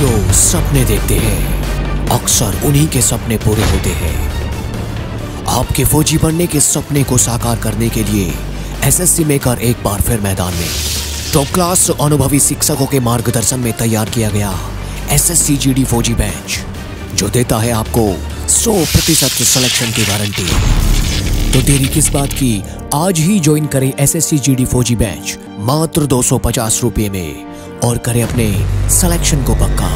जो सपने देखते हैं अक्सर उन्हीं के सपने पूरे होते हैं आपके फौजी बनने के सपने को साकार करने के लिए एसएससी मेकर एक बार फिर मैदान में टॉप क्लास अनुभवी शिक्षकों के मार्गदर्शन में तैयार किया गया एसएससी जीडी फौजी बैच जो देता है आपको 100 प्रतिशत सिलेक्शन की गारंटी तो देरी किस बात की आज ही ज्वाइन करें एसएससी जीडी फौजी बैच मात्र दो सौ में और करें अपने सिलेक्शन को पक्का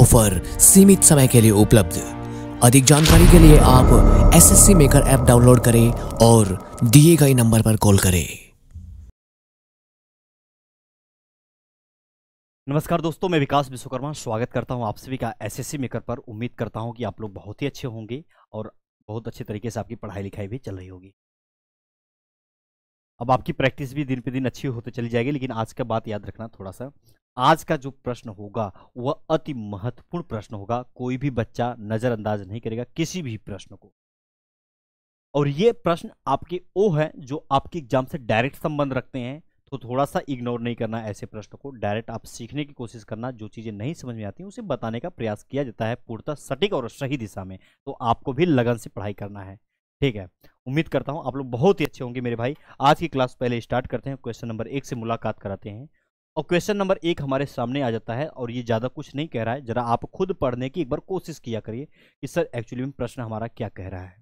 ऑफर सीमित समय के लिए उपलब्ध अधिक जानकारी के लिए आप S S C maker app download करें और दिए गए नंबर पर कॉल करें नमस्कार दोस्तों मैं विकास विश्वकर्मा स्वागत करता हूं आप सभी का एस एस सी मेकर पर उम्मीद करता हूं कि आप लोग बहुत ही अच्छे होंगे और बहुत अच्छे तरीके से आपकी पढ़ाई लिखाई भी चल रही होगी अब आपकी प्रैक्टिस भी दिन पे दिन अच्छी होते चली जाएगी लेकिन आज का बात याद रखना थोड़ा सा आज का जो प्रश्न होगा वह अति महत्वपूर्ण प्रश्न होगा कोई भी बच्चा नज़रअंदाज नहीं करेगा किसी भी प्रश्न को और ये प्रश्न आपके वो है जो आपके एग्जाम से डायरेक्ट संबंध रखते हैं तो थोड़ा सा इग्नोर नहीं करना ऐसे प्रश्न को डायरेक्ट आप सीखने की कोशिश करना जो चीज़ें नहीं समझ में आती उसे बताने का प्रयास किया जाता है पूर्णतः सटीक और सही दिशा में तो आपको भी लगन से पढ़ाई करना है ठीक है उम्मीद करता हूँ आप लोग बहुत ही अच्छे होंगे मेरे भाई आज की क्लास पहले स्टार्ट करते हैं क्वेश्चन नंबर एक से मुलाकात कराते हैं और क्वेश्चन नंबर एक हमारे सामने आ जाता है और ये ज़्यादा कुछ नहीं कह रहा है जरा आप खुद पढ़ने की एक बार कोशिश किया करिए कि सर एक्चुअली में प्रश्न हमारा क्या कह रहा है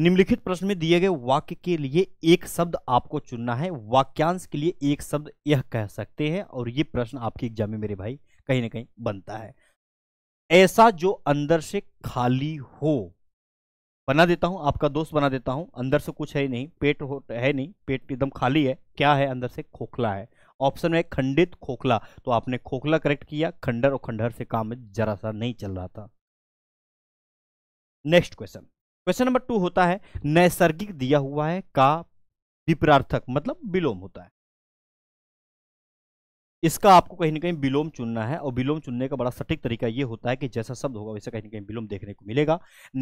निम्नलिखित प्रश्न में दिए गए वाक्य के लिए एक शब्द आपको चुनना है वाक्यांश के लिए एक शब्द यह कह सकते हैं और ये प्रश्न आपके एग्जाम में मेरे भाई कहीं ना कहीं बनता है ऐसा जो अंदर से खाली हो बना देता हूँ आपका दोस्त बना देता हूँ अंदर से कुछ है ही नहीं पेट हो है नहीं पेट एकदम खाली है क्या है अंदर से खोखला है ऑप्शन में खंडित खोखला तो आपने खोखला करेक्ट किया खंडर और खंडहर से काम जरा सा नहीं चल रहा था next question question number two होता है नैसर्गिक दिया हुआ है का विपरार्थक मतलब विलोम होता है इसका आपको कहीं ना कहीं विलोम चुनना है और विलोम चुनने का बड़ा सटीक तरीका ये होता है कि जैसा शब्द होगा वैसे कहीं ना कहीं विलोम देखने को मिलेगा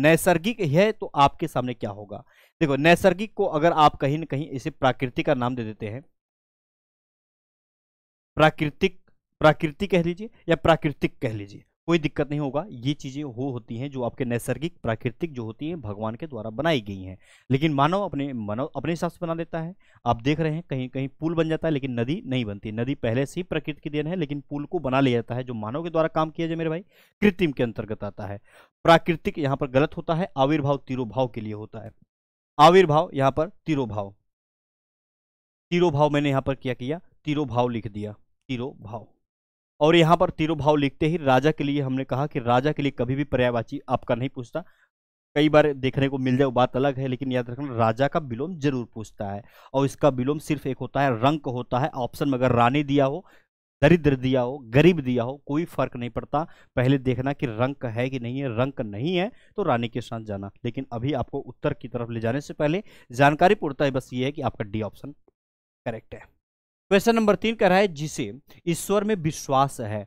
नैसर्गिक है तो आपके सामने क्या होगा देखो नैसर्गिक को अगर आप कहीं ना कहीं इसे प्राकृति का नाम दे देते हैं प्राकृतिक प्राकृतिक कह लीजिए या प्राकृतिक कह लीजिए कोई दिक्कत नहीं होगा ये चीज़ें हो होती हैं जो आपके नैसर्गिक प्राकृतिक जो होती हैं भगवान के द्वारा बनाई गई हैं लेकिन मानव अपने मानव अपने हिसाब से बना देता है आप देख रहे हैं कहीं कहीं पुल बन जाता है लेकिन नदी नहीं बनती नदी पहले से ही प्रकृति की देन है लेकिन पुल को बना लिया जाता है जो मानव के द्वारा काम किया जाए मेरे भाई कृत्रिम के अंतर्गत आता है प्राकृतिक यहाँ पर गलत होता है आविर्भाव तिरोभाव के लिए होता है आविर्भाव यहाँ पर तिरोभाव तिरोभाव मैंने यहाँ पर क्या किया तिरोभाव लिख दिया तिरोभाव और यहाँ पर तिरुभाव लिखते ही राजा के लिए हमने कहा कि राजा के लिए कभी भी पर्यायवाची आपका नहीं पूछता कई बार देखने को मिल जाए वो बात अलग है लेकिन याद रखना राजा का विलोम जरूर पूछता है और इसका विलोम सिर्फ एक होता है रंक होता है ऑप्शन में अगर रानी दिया हो दरिद्र दिया हो गरीब दिया हो कोई फर्क नहीं पड़ता पहले देखना कि रंक है कि नहीं है रंक नहीं है तो रानी के साथ जाना लेकिन अभी आपको उत्तर की तरफ ले जाने से पहले जानकारी पूर्णता है बस ये है कि आपका डी ऑप्शन करेक्ट है क्वेश्चन नंबर तीन कह रहा है जिसे ईश्वर में विश्वास है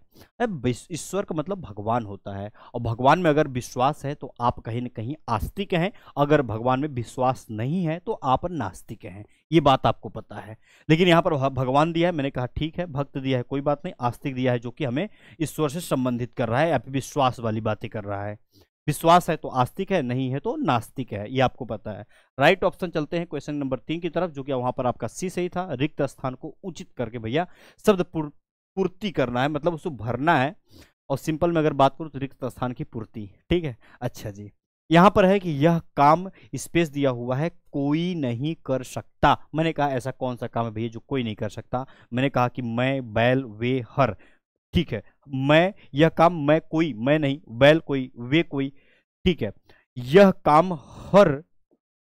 ईश्वर का मतलब भगवान होता है और भगवान में अगर विश्वास है तो आप कहीं ना कहीं आस्तिक हैं अगर भगवान में विश्वास नहीं है तो आप नास्तिक हैं ये बात आपको पता है लेकिन यहाँ पर भगवान दिया है मैंने कहा ठीक है भक्त दिया है कोई बात नहीं आस्तिक दिया है जो कि हमें ईश्वर से संबंधित कर रहा है या विश्वास वाली बातें कर रहा है विश्वास है तो आस्तिक है नहीं है तो नास्तिक है ये आपको पता है राइट right ऑप्शन चलते हैं क्वेश्चन नंबर तीन की तरफ जो कि वहां पर आपका सी सही था रिक्त स्थान को उचित करके भैया शब्द पूर्ति करना है मतलब उसको भरना है और सिंपल में अगर बात करूँ तो रिक्त स्थान की पूर्ति ठीक है अच्छा जी यहाँ पर है कि यह काम स्पेस दिया हुआ है कोई नहीं कर सकता मैंने कहा ऐसा कौन सा काम है भैया जो कोई नहीं कर सकता मैंने कहा कि मैं बैल वे हर ठीक है मैं यह काम मैं कोई मैं नहीं वेल कोई वे कोई ठीक है यह काम हर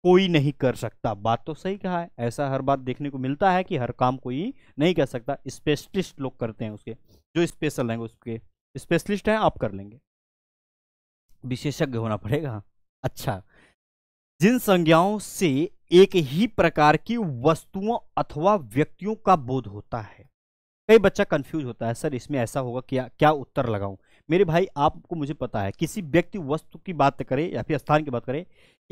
कोई नहीं कर सकता बात तो सही कहा है ऐसा हर बात देखने को मिलता है कि हर काम कोई नहीं कर सकता स्पेशलिस्ट लोग करते हैं उसके जो स्पेशल हैं उसके स्पेशलिस्ट हैं आप कर लेंगे विशेषज्ञ होना पड़ेगा अच्छा जिन संज्ञाओं से एक ही प्रकार की वस्तुओं अथवा व्यक्तियों का बोध होता है कई बच्चा कंफ्यूज होता है सर इसमें ऐसा होगा क्या क्या उत्तर लगाऊं मेरे भाई आपको मुझे पता है किसी व्यक्ति वस्तु की बात करें या फिर स्थान की बात करें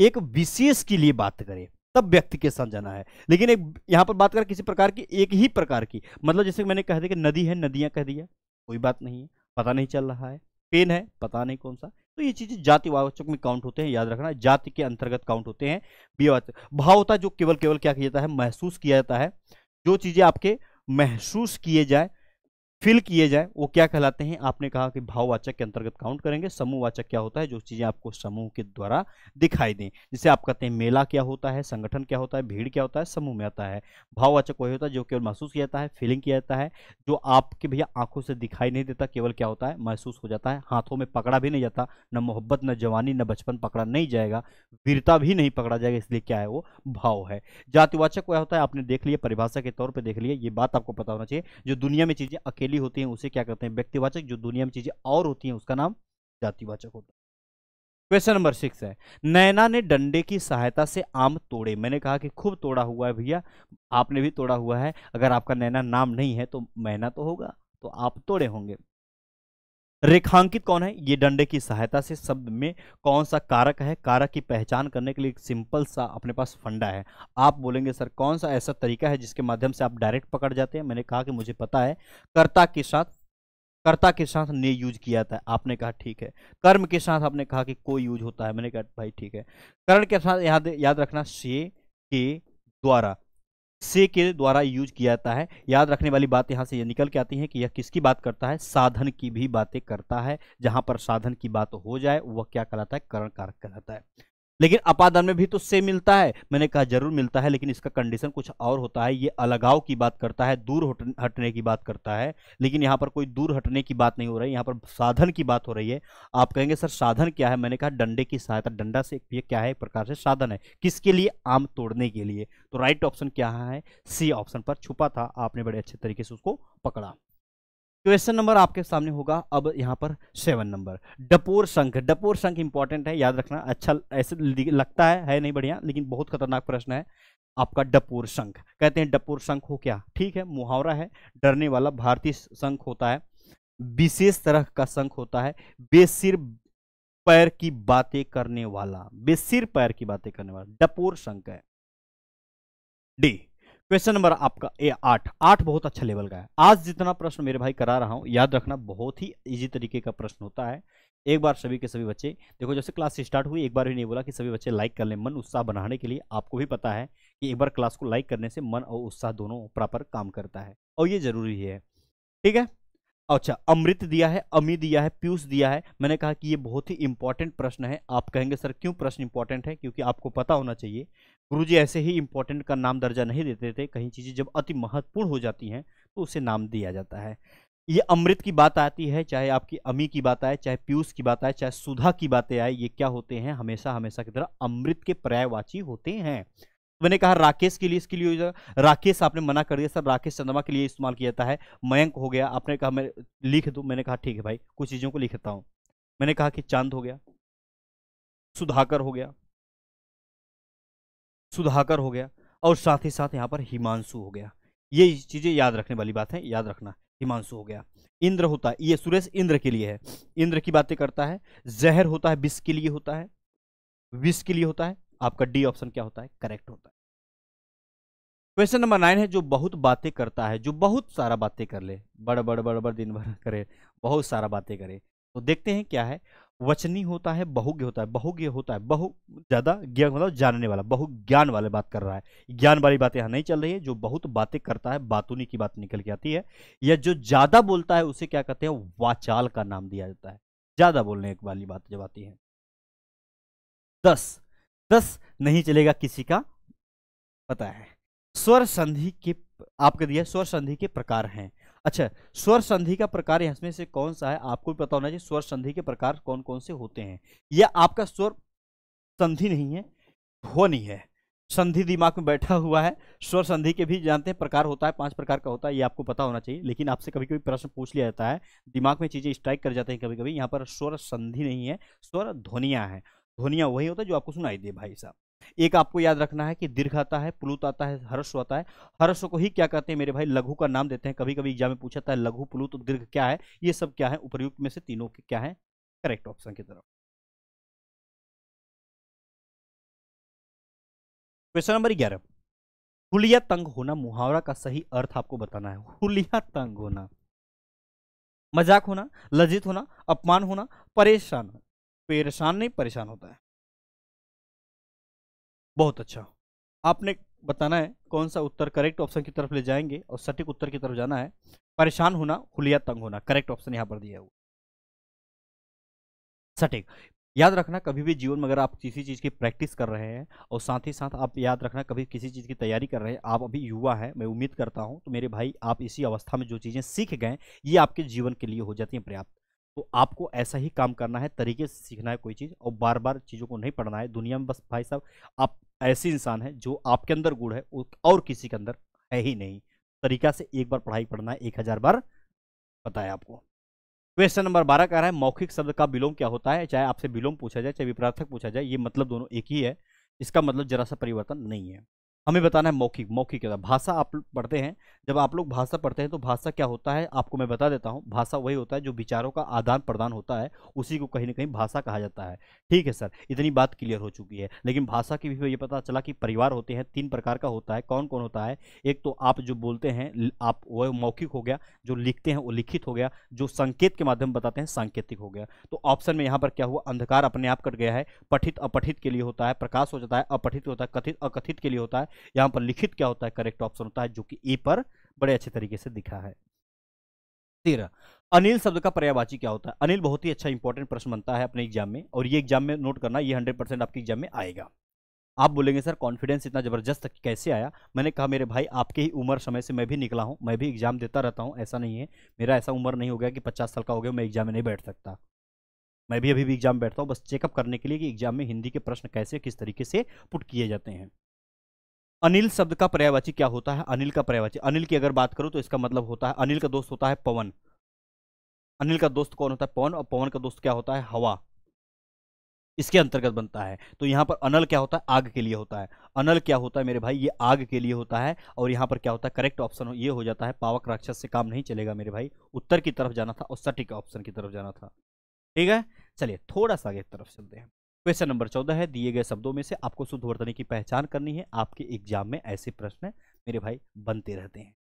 एक विशेष के लिए बात करें तब व्यक्ति के साथ जाना है लेकिन एक यहाँ पर बात करें किसी प्रकार की एक ही प्रकार की मतलब जैसे मैंने कह दिया कि नदी है नदियाँ कह दिया कोई बात नहीं है पता नहीं चल रहा है पेन है पता नहीं कौन सा तो ये चीज़ें जाति वाचक में काउंट होते हैं याद रखना जाति के अंतर्गत काउंट होते हैं भाव होता है जो केवल केवल क्या किया जाता है महसूस किया जाता है जो चीज़ें आपके महसूस किए जाए फिल किए जाए वो क्या कहलाते हैं आपने कहा कि भाववाचक के अंतर्गत काउंट करेंगे समूहवाचक क्या होता है जो चीज़ें आपको समूह के द्वारा दिखाई दें जिसे आप कहते हैं मेला क्या होता है संगठन क्या होता है भीड़ क्या होता है समूह में आता है भाववाचक वही होता है जो केवल महसूस किया जाता है फीलिंग किया जाता है जो आपके भैया आंखों से दिखाई नहीं देता केवल क्या होता है महसूस हो जाता है हाथों में पकड़ा भी नहीं जाता न मोहब्बत न जवानी न बचपन पकड़ा नहीं जाएगा वीरता भी नहीं पकड़ा जाएगा इसलिए क्या है वो भाव है जातिवाचक वह होता है आपने देख लिया परिभाषा के तौर पर देख लिया ये बात आपको पता होना चाहिए जो दुनिया में चीज़ें अकेले अकेली होती हैं उसे क्या कहते हैं व्यक्तिवाचक जो दुनिया में चीजें और होती हैं उसका नाम जातिवाचक होता है क्वेश्चन नंबर सिक्स है नैना ने डंडे की सहायता से आम तोड़े मैंने कहा कि खूब तोड़ा हुआ है भैया आपने भी तोड़ा हुआ है अगर आपका नैना नाम नहीं है तो मैना तो होगा तो आप तोड़े होंगे रेखांकित कौन है ये डंडे की सहायता से शब्द में कौन सा कारक है कारक की पहचान करने के लिए एक सिंपल सा अपने पास फंडा है आप बोलेंगे सर कौन सा ऐसा तरीका है जिसके माध्यम से आप डायरेक्ट पकड़ जाते हैं मैंने कहा कि मुझे पता है कर्ता के साथ कर्ता के साथ ने यूज किया था आपने कहा ठीक है कर्म के साथ आपने कहा कि कोई यूज होता है मैंने कहा भाई ठीक है कर्ण के साथ याद याद रखना से के द्वारा से के द्वारा यूज किया जाता है याद रखने वाली बात यहां से यह निकल के आती है कि यह किसकी बात करता है साधन की भी बातें करता है जहां पर साधन की बात हो जाए वह क्या कहलाता है करण कारक कहलाता है लेकिन अपादान में भी तो से मिलता है मैंने कहा जरूर मिलता है लेकिन इसका कंडीशन कुछ और होता है ये अलगाव की बात करता है दूर हटने की बात करता है लेकिन यहाँ पर कोई दूर हटने की बात नहीं हो रही यहाँ पर साधन की बात हो रही है आप कहेंगे सर साधन क्या है मैंने कहा डंडे की सहायता डंडा से ये क्या है एक प्रकार से साधन है किसके लिए आम तोड़ने के लिए तो राइट ऑप्शन क्या है सी ऑप्शन पर छुपा था आपने बड़े अच्छे तरीके से उसको पकड़ा क्वेश्चन नंबर आपके सामने होगा अब यहाँ पर सेवन नंबर डपोर संख डपोर संख इंपॉर्टेंट है याद रखना अच्छा ऐसे लगता है है नहीं बढ़िया लेकिन बहुत खतरनाक प्रश्न है आपका डपोर संख कहते हैं डपोर संख हो क्या ठीक है मुहावरा है डरने वाला भारतीय संख होता है विशेष तरह का संख होता है बेसिर पैर की बातें करने वाला बेसिर पैर की बातें करने वाला डपोर संख है डी क्वेश्चन नंबर आपका ए आठ आठ बहुत अच्छा लेवल का है आज जितना प्रश्न मेरे भाई करा रहा हूँ याद रखना बहुत ही इजी तरीके का प्रश्न होता है एक बार सभी के सभी बच्चे देखो जैसे क्लास स्टार्ट हुई एक बार भी नहीं बोला कि सभी बच्चे लाइक कर लें मन उत्साह बनाने के लिए आपको भी पता है कि एक बार क्लास को लाइक करने से मन और उत्साह दोनों प्रॉपर काम करता है और ये जरूरी है ठीक है अच्छा अमृत दिया है अमी दिया है पीयूष दिया है मैंने कहा कि ये बहुत ही इंपॉर्टेंट प्रश्न है आप कहेंगे सर क्यों प्रश्न इंपॉर्टेंट है क्योंकि आपको पता होना चाहिए गुरुजी ऐसे ही इंपॉर्टेंट का नाम दर्जा नहीं देते थे कहीं चीज़ें जब अति महत्वपूर्ण हो जाती हैं तो उसे नाम दिया जाता है ये अमृत की बात आती है चाहे आपकी अमी की बात आए चाहे पीयूष की बात आए चाहे सुधा की बातें आए ये क्या होते हैं हमेशा हमेशा की तरह अमृत के पर्यायवाची होते हैं मैंने कहा राकेश के लिए इसके लिए राकेश आपने मना कर दिया सर राकेश चंद्रमा के लिए इस्तेमाल किया जाता है मयंक हो गया आपने कहा मैं लिख दू मैंने कहा ठीक है भाई कुछ चीज़ों को लिखता हूं मैंने कहा कि चांद हो गया सुधाकर हो गया सुधाकर हो गया और साथ ही साथ यहां पर हिमांशु हो गया ये चीज़ें याद रखने वाली बात है याद रखना हिमांशु हो गया इंद्र होता है ये सुरेश इंद्र के लिए है इंद्र की बातें करता है जहर होता है विष के लिए होता है विष के लिए होता है आपका डी ऑप्शन क्या होता है करेक्ट होता है क्वेश्चन नंबर नाइन है जो बहुत बातें करता है जो बहुत सारा बातें कर ले बड़ बड़ बड़ बड़ दिन भर करे बहुत सारा बातें करे तो देखते हैं क्या है वचनी होता है बहुज्ञ होता है बहुज्ञ होता है बहु ज्यादा ज्ञान मतलब जानने वाला बहु ज्ञान वाले बात कर रहा है ज्ञान वाली बात यहाँ नहीं चल रही है जो बहुत बातें करता है बातूनी की बात निकल के आती है या जो ज्यादा बोलता है उसे क्या कहते हैं वाचाल का नाम दिया जाता है ज्यादा बोलने वाली बात जब आती है दस दस नहीं चलेगा किसी का पता है स्वर संधि के आपके दिया स्वर संधि के प्रकार हैं अच्छा स्वर संधि का प्रकार इसमें से कौन सा है आपको भी पता होना चाहिए स्वर संधि के प्रकार कौन कौन से होते हैं यह आपका स्वर संधि नहीं है ध्वनि है संधि दिमाग में बैठा हुआ है स्वर संधि के भी जानते हैं प्रकार होता है पांच प्रकार का होता है ये आपको पता होना चाहिए लेकिन आपसे कभी कभी प्रश्न पूछ लिया जाता है दिमाग में चीजें स्ट्राइक कर जाते हैं कभी कभी यहाँ पर स्वर संधि नहीं है स्वर ध्वनिया है ध्वनिया वही होता है जो आपको सुनाई दे भाई साहब एक आपको याद रखना है कि दीर्घ आता है पुलुत आता है हर्ष आता है हर्ष को ही क्या कहते हैं मेरे भाई लघु का नाम देते हैं कभी कभी एग्जाम में पूछा था लघु पुलुत दीर्घ क्या है ये सब क्या है उपयुक्त में से तीनों के क्या है करेक्ट ऑप्शन की तरफ क्वेश्चन नंबर ग्यारह हुलिया तंग होना मुहावरा का सही अर्थ आपको बताना है हुलिया तंग होना मजाक होना लज्जित होना अपमान होना परेशान परेशान नहीं परेशान होता है बहुत अच्छा आपने बताना है कौन सा उत्तर करेक्ट ऑप्शन की तरफ ले जाएंगे और सटीक उत्तर की तरफ जाना है परेशान होना हुलिया तंग होना करेक्ट ऑप्शन यहाँ पर दिया हुआ सटीक याद रखना कभी भी जीवन में अगर आप किसी चीज़ की प्रैक्टिस कर रहे हैं और साथ ही साथ आप याद रखना कभी किसी चीज़ की तैयारी कर रहे हैं आप अभी युवा हैं मैं उम्मीद करता हूं तो मेरे भाई आप इसी अवस्था में जो चीज़ें सीख गए ये आपके जीवन के लिए हो जाती हैं पर्याप्त तो आपको ऐसा ही काम करना है तरीके से सीखना है कोई चीज़ और बार बार चीज़ों को नहीं पढ़ना है दुनिया में बस भाई साहब आप ऐसे इंसान हैं जो आपके अंदर गुड़ है और किसी के अंदर है ही नहीं तरीका से एक बार पढ़ाई पढ़ना है एक हज़ार बार बताया आपको क्वेश्चन नंबर बारह कह रहा है मौखिक शब्द का विलोम क्या होता है चाहे आपसे विलोम पूछा जाए चाहे विप्रार्थक पूछा जाए ये मतलब दोनों एक ही है इसका मतलब जरा सा परिवर्तन नहीं है हमें बताना है मौखिक मौखिक क्या भाषा आप पढ़ते हैं जब आप लोग भाषा पढ़ते हैं तो भाषा क्या होता है आपको मैं बता देता हूँ भाषा वही होता है जो विचारों का आदान प्रदान होता है उसी को कहीं ना कहीं भाषा कहा जाता है ठीक है सर इतनी बात क्लियर हो चुकी है लेकिन भाषा की भी ये पता चला कि परिवार होते हैं तीन प्रकार का होता है कौन कौन होता है एक तो आप जो बोलते हैं आप वह मौखिक हो गया जो लिखते हैं वो लिखित हो गया जो संकेत के माध्यम बताते हैं सांकेतिक हो गया तो ऑप्शन में यहाँ पर क्या हुआ अंधकार अपने आप कट गया है पठित अपठित के लिए होता है प्रकाश हो जाता है अपठित होता है कथित अकथित के लिए होता है यहाँ पर लिखित क्या होता है करेक्ट ऑप्शन होता है जो कि ए पर बड़े अच्छे तरीके से दिखा है तेरह अनिल शब्द का पर्यायवाची क्या होता है अनिल बहुत ही अच्छा इंपॉर्टेंट प्रश्न बनता है अपने एग्जाम में और ये एग्जाम में नोट करना ये हंड्रेड परसेंट आपके एग्जाम में आएगा आप बोलेंगे सर कॉन्फिडेंस इतना ज़बरदस्त कैसे आया मैंने कहा मेरे भाई आपके ही उम्र समय से मैं भी निकला हूँ मैं भी एग्जाम देता रहता हूँ ऐसा नहीं है मेरा ऐसा उम्र नहीं हो गया कि पचास साल का हो गया मैं एग्जाम में नहीं बैठ सकता मैं भी अभी भी एग्जाम बैठता हूँ बस चेकअप करने के लिए कि एग्जाम में हिंदी के प्रश्न कैसे किस तरीके से पुट किए जाते हैं अनिल शब्द का पर्यायवाची क्या होता है अनिल का पर्यायवाची अनिल की अगर बात करूं तो इसका मतलब होता है अनिल का दोस्त होता है पवन अनिल का दोस्त कौन होता है पवन और पवन का दोस्त क्या होता है हवा इसके अंतर्गत बनता है तो यहां पर अनल क्या होता है आग के लिए होता है अनल क्या होता है मेरे भाई ये आग के लिए होता है और यहाँ पर क्या होता है करेक्ट ऑप्शन ये हो जाता है पावक राक्षस से काम नहीं चलेगा मेरे भाई उत्तर की तरफ जाना था और सटीक ऑप्शन की तरफ जाना था ठीक है चलिए थोड़ा सा आगे तरफ चलते हैं क्वेश्चन नंबर चौदह है दिए गए शब्दों में से आपको शुद्ध वर्तनी की पहचान करनी है आपके एग्जाम में ऐसे प्रश्न मेरे भाई बनते रहते हैं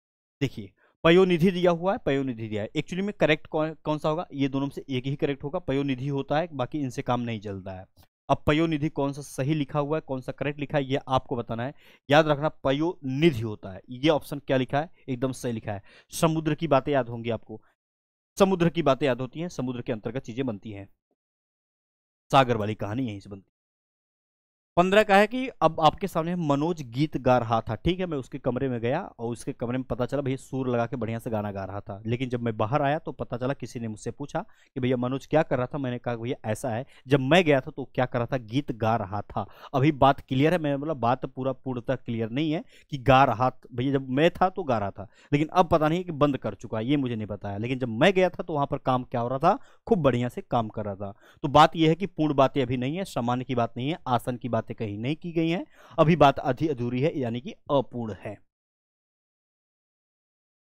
देखिए पयोनिधि दिया हुआ है पयोनिधि दिया है एक्चुअली में करेक्ट कौन कौन सा होगा ये दोनों से एक ही करेक्ट होगा पयोनिधि होता है बाकी इनसे काम नहीं चलता है अब पयोनिधि कौन सा सही लिखा हुआ है कौन सा करेक्ट लिखा है ये आपको बताना है याद रखना पयोनिधि होता है ये ऑप्शन क्या लिखा है एकदम सही लिखा है समुद्र की बातें याद होंगी आपको समुद्र की बातें याद होती हैं समुद्र के अंतर्गत चीजें बनती हैं सागर वाली कहानी यहीं से बनती पंद्रह का है कि अब आपके सामने मनोज गीत गा रहा था ठीक है मैं उसके कमरे में गया और उसके कमरे में पता चला भैया सूर लगा के बढ़िया से गाना गा रहा था लेकिन जब मैं बाहर आया तो पता चला किसी ने मुझसे पूछा कि भैया मनोज क्या कर रहा था मैंने कहा भैया ऐसा है जब मैं गया था तो क्या कर रहा था गीत गा रहा था अभी बात क्लियर है मैंने बोला मतलब बात पूरा पूर्णतः क्लियर नहीं है कि गा रहा भैया जब मैं था तो गा रहा था लेकिन अब पता नहीं कि बंद कर चुका है ये मुझे नहीं बताया लेकिन जब मैं गया था तो वहाँ पर काम क्या हो रहा था खूब बढ़िया से काम कर रहा था तो बात यह है कि पूर्ण बातें अभी नहीं है सामान्य की बात नहीं है आसन की बात बातें कही नहीं की गई हैं अभी बात आधी अधूरी है यानी कि अपूर्ण है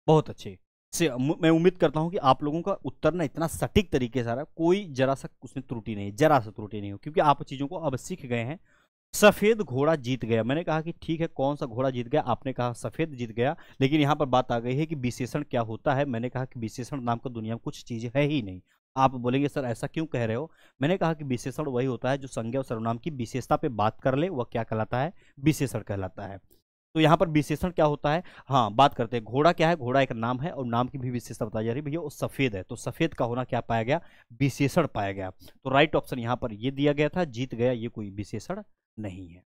बहुत अच्छे से मैं उम्मीद करता हूं कि आप लोगों का उत्तर ना इतना सटीक तरीके से रहा कोई जरा सा उसमें त्रुटि नहीं जरा सा त्रुटि नहीं हो क्योंकि आप चीज़ों को अब सीख गए हैं सफ़ेद घोड़ा जीत गया मैंने कहा कि ठीक है कौन सा घोड़ा जीत गया आपने कहा सफ़ेद जीत गया लेकिन यहां पर बात आ गई है कि विशेषण क्या होता है मैंने कहा कि विशेषण नाम का दुनिया में कुछ चीज़ है ही नहीं आप बोलेंगे सर ऐसा क्यों कह रहे हो मैंने कहा कि विशेषण वही होता है जो संज्ञा और सर्वनाम की विशेषता पे बात कर ले वह क्या कहलाता है विशेषण कहलाता है तो यहाँ पर विशेषण क्या होता है हाँ बात करते हैं घोड़ा क्या है घोड़ा एक नाम है और नाम की भी विशेषता बताई जा रही है भैया वो सफ़ेद है तो सफ़ेद का होना क्या पाया गया विशेषण पाया गया तो राइट ऑप्शन यहाँ पर ये दिया गया था जीत गया ये कोई विशेषण नहीं है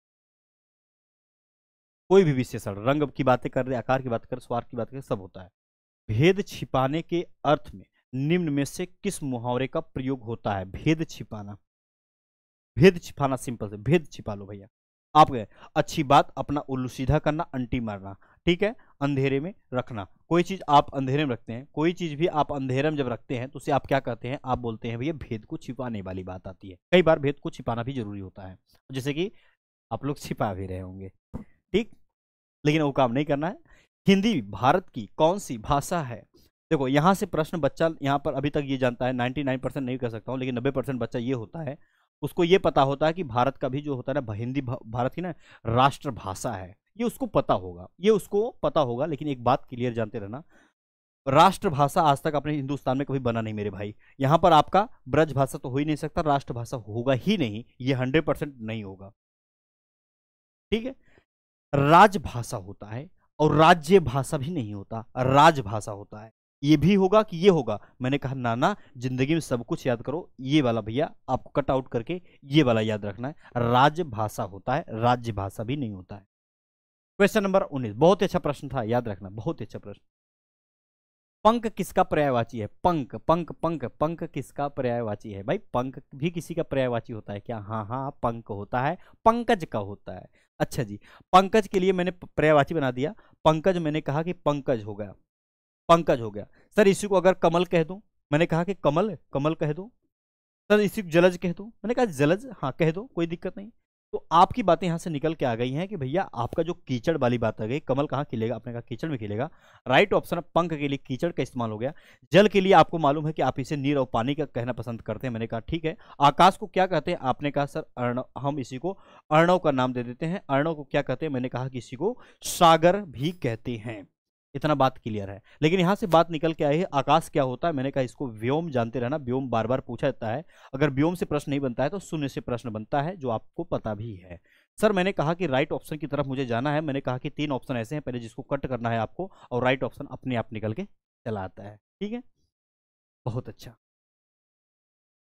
कोई भी विशेषण रंग की बातें कर रहे आकार की बात कर स्वार्थ की बात कर सब होता है भेद छिपाने के अर्थ में निम्न में से किस मुहावरे का प्रयोग होता है भेद छिपाना भेद छिपाना सिंपल से भेद छिपा लो भैया आप गए अच्छी बात अपना उल्लू सीधा करना अंटी मारना ठीक है अंधेरे में रखना कोई चीज़ आप अंधेरे में रखते हैं कोई चीज़ भी आप अंधेरे में जब रखते हैं तो उसे आप क्या कहते हैं आप बोलते हैं भैया भेद को छिपाने वाली बात आती है कई बार भेद को छिपाना भी जरूरी होता है जैसे कि आप लोग छिपा भी रहे होंगे ठीक लेकिन वो काम नहीं करना है हिंदी भारत की कौन सी भाषा है देखो यहाँ से प्रश्न बच्चा यहाँ पर अभी तक ये जानता है 99 परसेंट नहीं कह सकता हूँ लेकिन 90 परसेंट बच्चा ये होता है उसको ये पता होता है कि भारत का भी जो होता है ना हिंदी भारत की ना राष्ट्रभाषा है ये उसको पता होगा ये उसको पता होगा लेकिन एक बात क्लियर जानते रहना राष्ट्रभाषा आज तक अपने हिंदुस्तान में कभी बना नहीं मेरे भाई यहाँ पर आपका ब्रज भाषा तो हो ही नहीं सकता राष्ट्रभाषा होगा ही नहीं ये हंड्रेड परसेंट नहीं होगा ठीक है राजभाषा होता है और राज्य भाषा भी नहीं होता राजभाषा होता है ये भी होगा कि ये होगा मैंने कहा नाना जिंदगी में सब कुछ याद करो ये वाला भैया आपको कट आउट करके ये वाला याद रखना है राजभाषा होता है राज्य भाषा भी नहीं होता है क्वेश्चन नंबर उन्नीस बहुत अच्छा प्रश्न था याद रखना बहुत अच्छा प्रश्न पंख किसका पर्यायवाची है पंक पंक पंक पंक किसका पर्यायवाची है भाई पंख भी किसी का पर्यायवाची होता है क्या हाँ हाँ पंक होता है पंकज का होता है अच्छा जी पंकज के लिए मैंने पर्यायवाची बना दिया पंकज मैंने कहा कि पंकज हो गया पंकज हो गया सर इसी को अगर कमल कह दूं मैंने कहा कि कमल कमल कह दो सर इसी को जलज कह दो मैंने कहा जलज हाँ कह दो कोई दिक्कत नहीं तो आपकी बातें यहाँ से निकल के आ गई हैं कि भैया आपका जो कीचड़ वाली बात आ गई कमल कहाँ खिलेगा आपने कहा कीचड़ में खिलेगा राइट ऑप्शन पंख के लिए कीचड़ का इस्तेमाल हो गया जल के लिए आपको मालूम है कि आप इसे नीर और पानी का कहना पसंद करते हैं मैंने कहा ठीक है आकाश को क्या कहते हैं आपने कहा सर अर्णव हम इसी को अर्णव का नाम दे देते हैं अर्णव को क्या कहते हैं मैंने कहा कि इसी को सागर भी कहते हैं इतना बात क्लियर है लेकिन यहाँ से बात निकल के आई है आकाश क्या होता है मैंने कहा इसको व्योम जानते रहना व्योम बार बार पूछा जाता है अगर व्योम से प्रश्न नहीं बनता है तो शून्य से प्रश्न बनता है जो आपको पता भी है सर मैंने कहा कि राइट ऑप्शन की तरफ मुझे जाना है मैंने कहा कि तीन ऑप्शन ऐसे हैं पहले जिसको कट करना है आपको और राइट ऑप्शन अपने आप निकल के चला आता है ठीक है बहुत अच्छा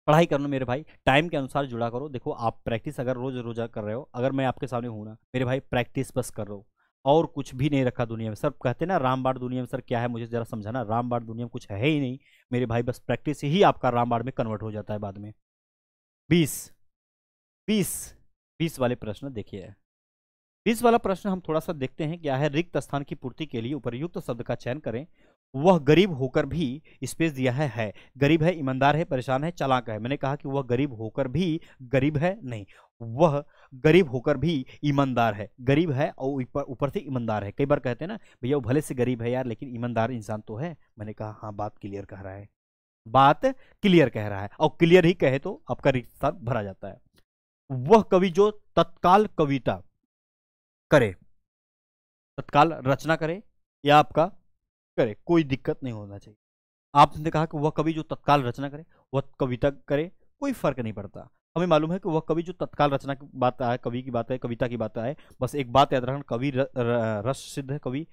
पढ़ाई करना मेरे भाई टाइम के अनुसार जुड़ा करो देखो आप प्रैक्टिस अगर रोज रोजा कर रहे हो अगर मैं आपके सामने हूँ ना मेरे भाई प्रैक्टिस बस कर रहा और कुछ भी नहीं रखा दुनिया में सर कहते ना रामबाड़ दुनिया में सर क्या है मुझे ज़रा समझाना रामबाड़ दुनिया में कुछ है ही नहीं मेरे भाई बस प्रैक्टिस ही आपका रामबाड़ में कन्वर्ट हो जाता है बाद में बीस बीस बीस वाले प्रश्न देखिए बीस वाला प्रश्न हम थोड़ा सा देखते हैं क्या है रिक्त स्थान की पूर्ति के लिए उपरयुक्त शब्द का चयन करें वह गरीब होकर भी स्पेस दिया है है गरीब है ईमानदार है परेशान है चलाक है मैंने कहा कि वह गरीब होकर भी गरीब है नहीं वह गरीब होकर भी ईमानदार है गरीब है और ऊपर ऊपर से ईमानदार है कई बार कहते हैं ना भैया वो भले से गरीब है यार लेकिन ईमानदार इंसान तो है मैंने कहा हाँ बात क्लियर कह रहा है बात क्लियर कह रहा है और क्लियर ही कहे तो आपका रिश्ता भरा जाता है वह कवि जो तत्काल कविता करे तत्काल रचना करे या आपका करे कोई दिक्कत नहीं होना चाहिए आपने कहा कि वह कवि जो तत्काल रचना करे वह कविता करे कोई फर्क नहीं पड़ता हमें मालूम है कि वह कवि जो तत्काल रचना की बात आए कवि की बात है कविता की बात आए बस एक बात याद रखना कवि रस सिद्ध कवि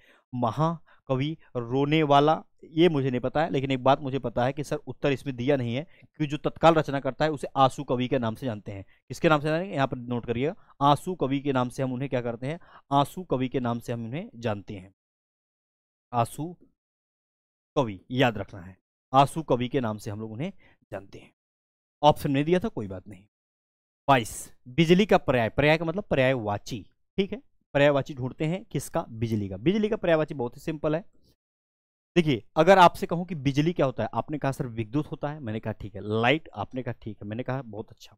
महा कवि रोने वाला ये मुझे नहीं पता है लेकिन एक बात मुझे पता है कि सर उत्तर इसमें दिया नहीं है कि जो तत्काल रचना करता है उसे आंसू कवि के नाम से जानते हैं किसके नाम से जानते हैं यहाँ पर नोट करिएगा आंसू कवि के नाम से हम उन्हें क्या करते हैं आंसू कवि के नाम से हम उन्हें जानते हैं आंसू कवि याद रखना है आंसू कवि के नाम से हम लोग उन्हें जानते हैं ऑप्शन नहीं दिया था कोई बात नहीं बाईस बिजली का पर्याय पर्याय का मतलब पर्यायवाची ठीक है पर्यायवाची ढूंढते हैं किसका बिजली का बिजली का पर्यायवाची बहुत ही सिंपल है देखिए अगर आपसे कहूं कि बिजली क्या होता है आपने कहा सर विद्युत होता है मैंने कहा ठीक है लाइट आपने कहा ठीक है मैंने कहा बहुत अच्छा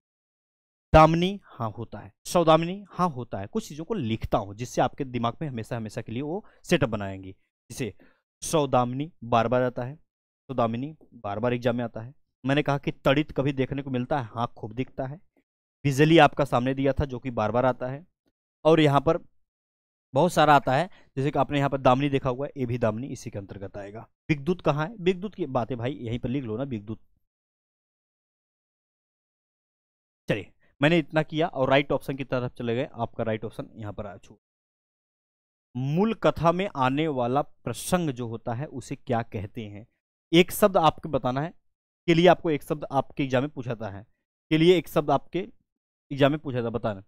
दामनी हाँ होता है सौदामिनी हाँ होता है कुछ चीज़ों को लिखता हूं जिससे आपके दिमाग में हमेशा हमेशा के लिए वो सेटअप बनाएंगी जिसे सौदामिनी बार बार आता है सौदामिनी बार बार एग्जाम में आता है मैंने कहा कि तड़ित कभी देखने को मिलता है हाँ खूब दिखता है विजली आपका सामने दिया था जो कि बार बार आता है और यहाँ पर बहुत सारा आता है जैसे कि आपने यहाँ पर दामनी देखा हुआ है ये भी दामनी इसी के अंतर्गत आएगा विद्युत कहाँ है विद्युत की है भाई यहीं पर लिख लो ना विद्युत चलिए मैंने इतना किया और राइट ऑप्शन की तरफ चले गए आपका राइट ऑप्शन यहाँ पर आ छू मूल कथा में आने वाला प्रसंग जो होता है उसे क्या कहते हैं एक शब्द आपको बताना है के लिए आपको एक शब्द आपके एग्जाम में पूछाता है के लिए एक शब्द आपके एग्जाम में पूछा था बताना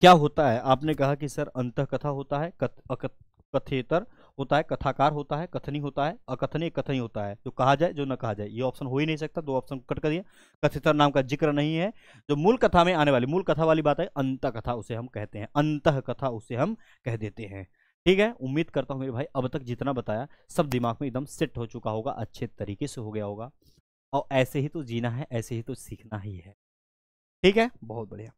क्या होता है आपने कहा कि सर अंत कथा होता है कथेतर होता है कथाकार होता है कथनी होता है अकथनी कथनी होता है जो कहा जाए जो न कहा जाए ये ऑप्शन हो ही नहीं सकता दो ऑप्शन कट कर दिया कथितर नाम का जिक्र नहीं है जो मूल कथा में आने वाली मूल कथा वाली बात है अंत कथा उसे हम कहते हैं अंत कथा उसे हम कह देते हैं ठीक है उम्मीद करता हूँ मेरे भाई अब तक जितना बताया सब दिमाग में एकदम सेट हो चुका होगा अच्छे तरीके से हो गया होगा और ऐसे ही तो जीना है ऐसे ही तो सीखना ही है ठीक है बहुत बढ़िया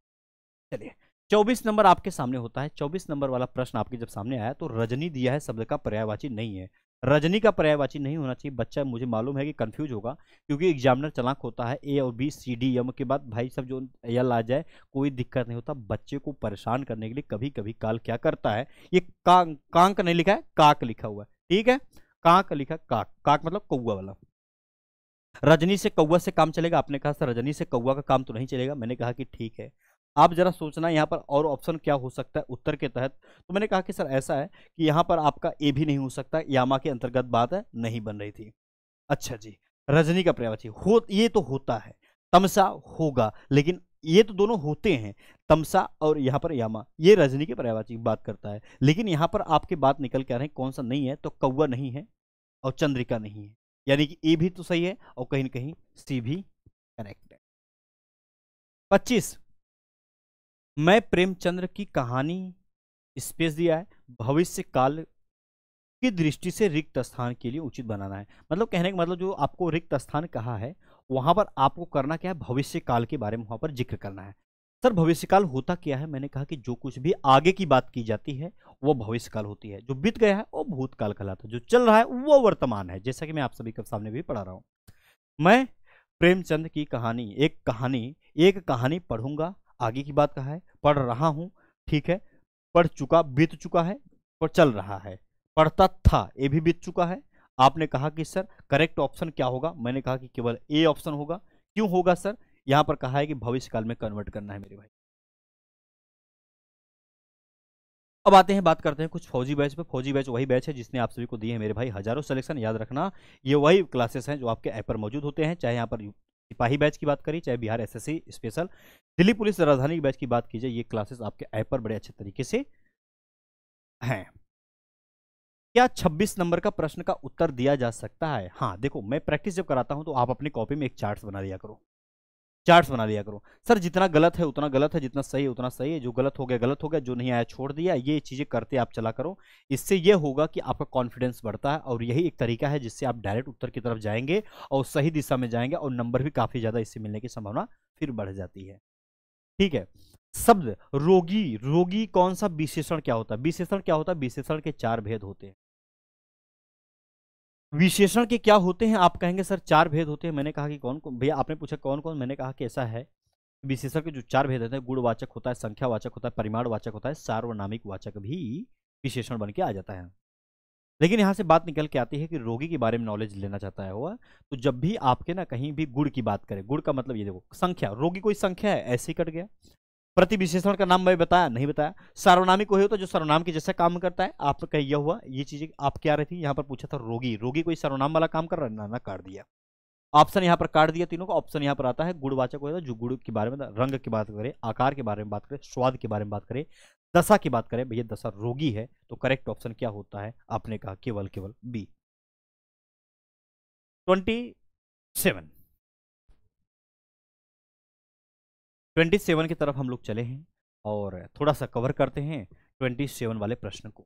चलिए चौबीस नंबर आपके सामने होता है चौबीस नंबर वाला प्रश्न आपके जब सामने आया तो रजनी दिया है शब्द का पर्यायवाची नहीं है रजनी का पर्यायवाची नहीं होना चाहिए बच्चा मुझे मालूम है कि कंफ्यूज होगा क्योंकि एग्जामिनर चलाक होता है ए और बी सी डी एम के बाद भाई सब जो एल आ जाए कोई दिक्कत नहीं होता बच्चे को परेशान करने के लिए कभी कभी काल क्या करता है ये का, कांक नहीं लिखा है काक लिखा हुआ है ठीक है काक लिखा काक काक मतलब कौआ वाला रजनी से कौआ से काम चलेगा आपने कहा सर रजनी से कौआ का काम तो नहीं चलेगा मैंने कहा कि ठीक है आप जरा सोचना यहाँ पर और ऑप्शन क्या हो सकता है उत्तर के तहत तो मैंने कहा कि सर ऐसा है कि यहाँ पर आपका ए भी नहीं हो सकता यामा के अंतर्गत बात है नहीं बन रही थी अच्छा जी रजनी का पर्यावाची हो ये तो होता है तमसा होगा लेकिन ये तो दोनों होते हैं तमसा और यहाँ पर यामा ये रजनी के पर्यावाची बात करता है लेकिन यहाँ पर आपके बात निकल के आ रहे हैं कौन सा नहीं है तो कौआ नहीं है और चंद्रिका नहीं है यानी कि ए e भी तो सही है और कहीं ना कहीं सी भी करेक्ट है पच्चीस मैं प्रेमचंद्र की कहानी स्पेस दिया है भविष्य काल की दृष्टि से रिक्त स्थान के लिए उचित बनाना है मतलब कहने का मतलब जो आपको रिक्त स्थान कहा है वहां पर आपको करना क्या है भविष्य काल के बारे में वहां पर जिक्र करना है सर भविष्यकाल होता क्या है मैंने कहा कि जो कुछ भी आगे की बात की जाती है वो भविष्यकाल होती है जो बीत गया है वो भूतकाल कहलाता है जो चल रहा है वो वर्तमान है जैसा कि मैं आप सभी के सामने भी पढ़ा रहा हूँ मैं प्रेमचंद की कहानी एक कहानी एक कहानी पढ़ूंगा आगे की बात कहा है पढ़ रहा हूँ ठीक है पढ़ चुका बीत चुका है और चल रहा है पढ़ता था ये भी बीत चुका है आपने कहा कि सर करेक्ट ऑप्शन क्या होगा मैंने कहा कि केवल ए ऑप्शन होगा क्यों होगा सर यहां पर कहा है कि भविष्य काल में कन्वर्ट करना है मेरे भाई अब आते हैं बात करते हैं कुछ फौजी बैच पे फौजी बैच वही बैच है जिसने आप सभी को दिए हैं मेरे भाई हजारों सिलेक्शन याद रखना ये वही क्लासेस हैं जो आपके ऐप पर मौजूद होते हैं चाहे यहाँ पर सिपाही बैच की बात करी चाहे Bihar SSC special Delhi police राजधानी बैच की बात की जाए ये क्लासेस आपके ऐप पर बड़े अच्छे तरीके से हैं क्या छब्बीस नंबर का प्रश्न का उत्तर दिया जा सकता है हाँ देखो मैं प्रैक्टिस जब कराता हूँ तो आप अपनी कॉपी में एक चार्ट बना दिया करो चार्ट्स बना लिया करो सर जितना गलत है उतना गलत है जितना सही है उतना सही है जो गलत हो गया गलत हो गया जो नहीं आया छोड़ दिया ये चीज़ें करते आप चला करो इससे ये होगा कि आपका कॉन्फिडेंस बढ़ता है और यही एक तरीका है जिससे आप डायरेक्ट उत्तर की तरफ जाएंगे और सही दिशा में जाएंगे और नंबर भी काफ़ी ज़्यादा इससे मिलने की संभावना फिर बढ़ जाती है ठीक है शब्द रोगी रोगी कौन सा विशेषण क्या होता है विशेषण क्या होता है विशेषण के चार भेद होते हैं विशेषण के क्या होते हैं आप कहेंगे सर चार भेद होते हैं मैंने कहा कि कौन कौन भैया आपने पूछा कौन कौन मैंने कहा कि ऐसा है विशेषण के जो चार भेद होते हैं गुणवाचक होता है संख्यावाचक होता है परिमाणवाचक होता है सार्वनामिक वाचक भी विशेषण बन के आ जाता है लेकिन यहाँ से बात निकल के आती है कि रोगी के बारे में नॉलेज लेना चाहता है हुआ तो जब भी आपके ना कहीं भी गुड़ की बात करें गुड़ का मतलब ये देखो संख्या रोगी कोई संख्या है ऐसे ही कट गया प्रति विशेषण का नाम मैं बताया नहीं बताया सार्वनामिक वही होता है तो जो सर्वनाम के जैसा काम करता है आपका तो यह हुआ ये चीजें आप क्या रही थी यहाँ पर पूछा था रोगी रोगी कोई सर्वनाम वाला काम कर रहा है ना ना काट दिया ऑप्शन यहाँ पर काट दिया तीनों का ऑप्शन यहाँ पर आता है गुड़वाचक होता है जो गुड़ के बारे में रंग की बात करे आकार के बारे में बात करें स्वाद के बारे में बात करे दशा की बात करें भैया दशा रोगी है तो करेक्ट ऑप्शन क्या होता है आपने कहा केवल केवल B twenty seven twenty seven की तरफ हम लोग चले हैं और थोड़ा सा कवर करते हैं ट्वेंटी सेवन वाले प्रश्न को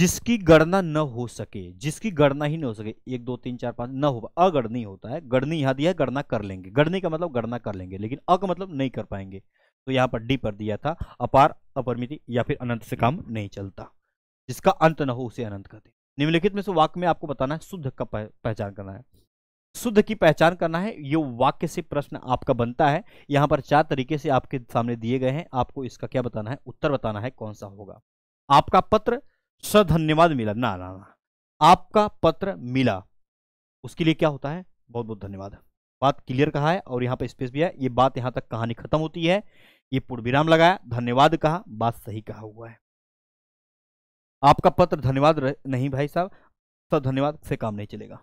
जिसकी गणना न हो सके जिसकी गणना ही न हो सके एक दो तीन चार पाँच न हो अगणनी होता है गणनी यहाँ दिया है गणना कर लेंगे गणनी का मतलब गणना कर लेंगे लेकिन अ का मतलब नहीं कर पाएंगे तो यहाँ पर डी पर दिया था अपार अपरमिति या फिर अनंत से काम नहीं चलता जिसका अंत न हो उसे अनंत कहते निम्नलिखित में से वाक्य में आपको बताना है शुद्ध का पहचान करना है शुद्ध की पहचान करना है ये वाक्य से प्रश्न आपका बनता है यहां पर चार तरीके से आपके सामने दिए गए हैं आपको इसका क्या बताना है उत्तर बताना है कौन सा होगा आपका पत्र सधन्यवाद मिला ना ना ना आपका पत्र मिला उसके लिए क्या होता है बहुत बहुत धन्यवाद बात क्लियर कहा है और यहाँ पर स्पेस भी है ये बात यहाँ तक कहानी खत्म होती है ये पूर्व विराम लगाया धन्यवाद कहा बात सही कहा हुआ है आपका पत्र धन्यवाद नहीं भाई साहब सब धन्यवाद से काम नहीं चलेगा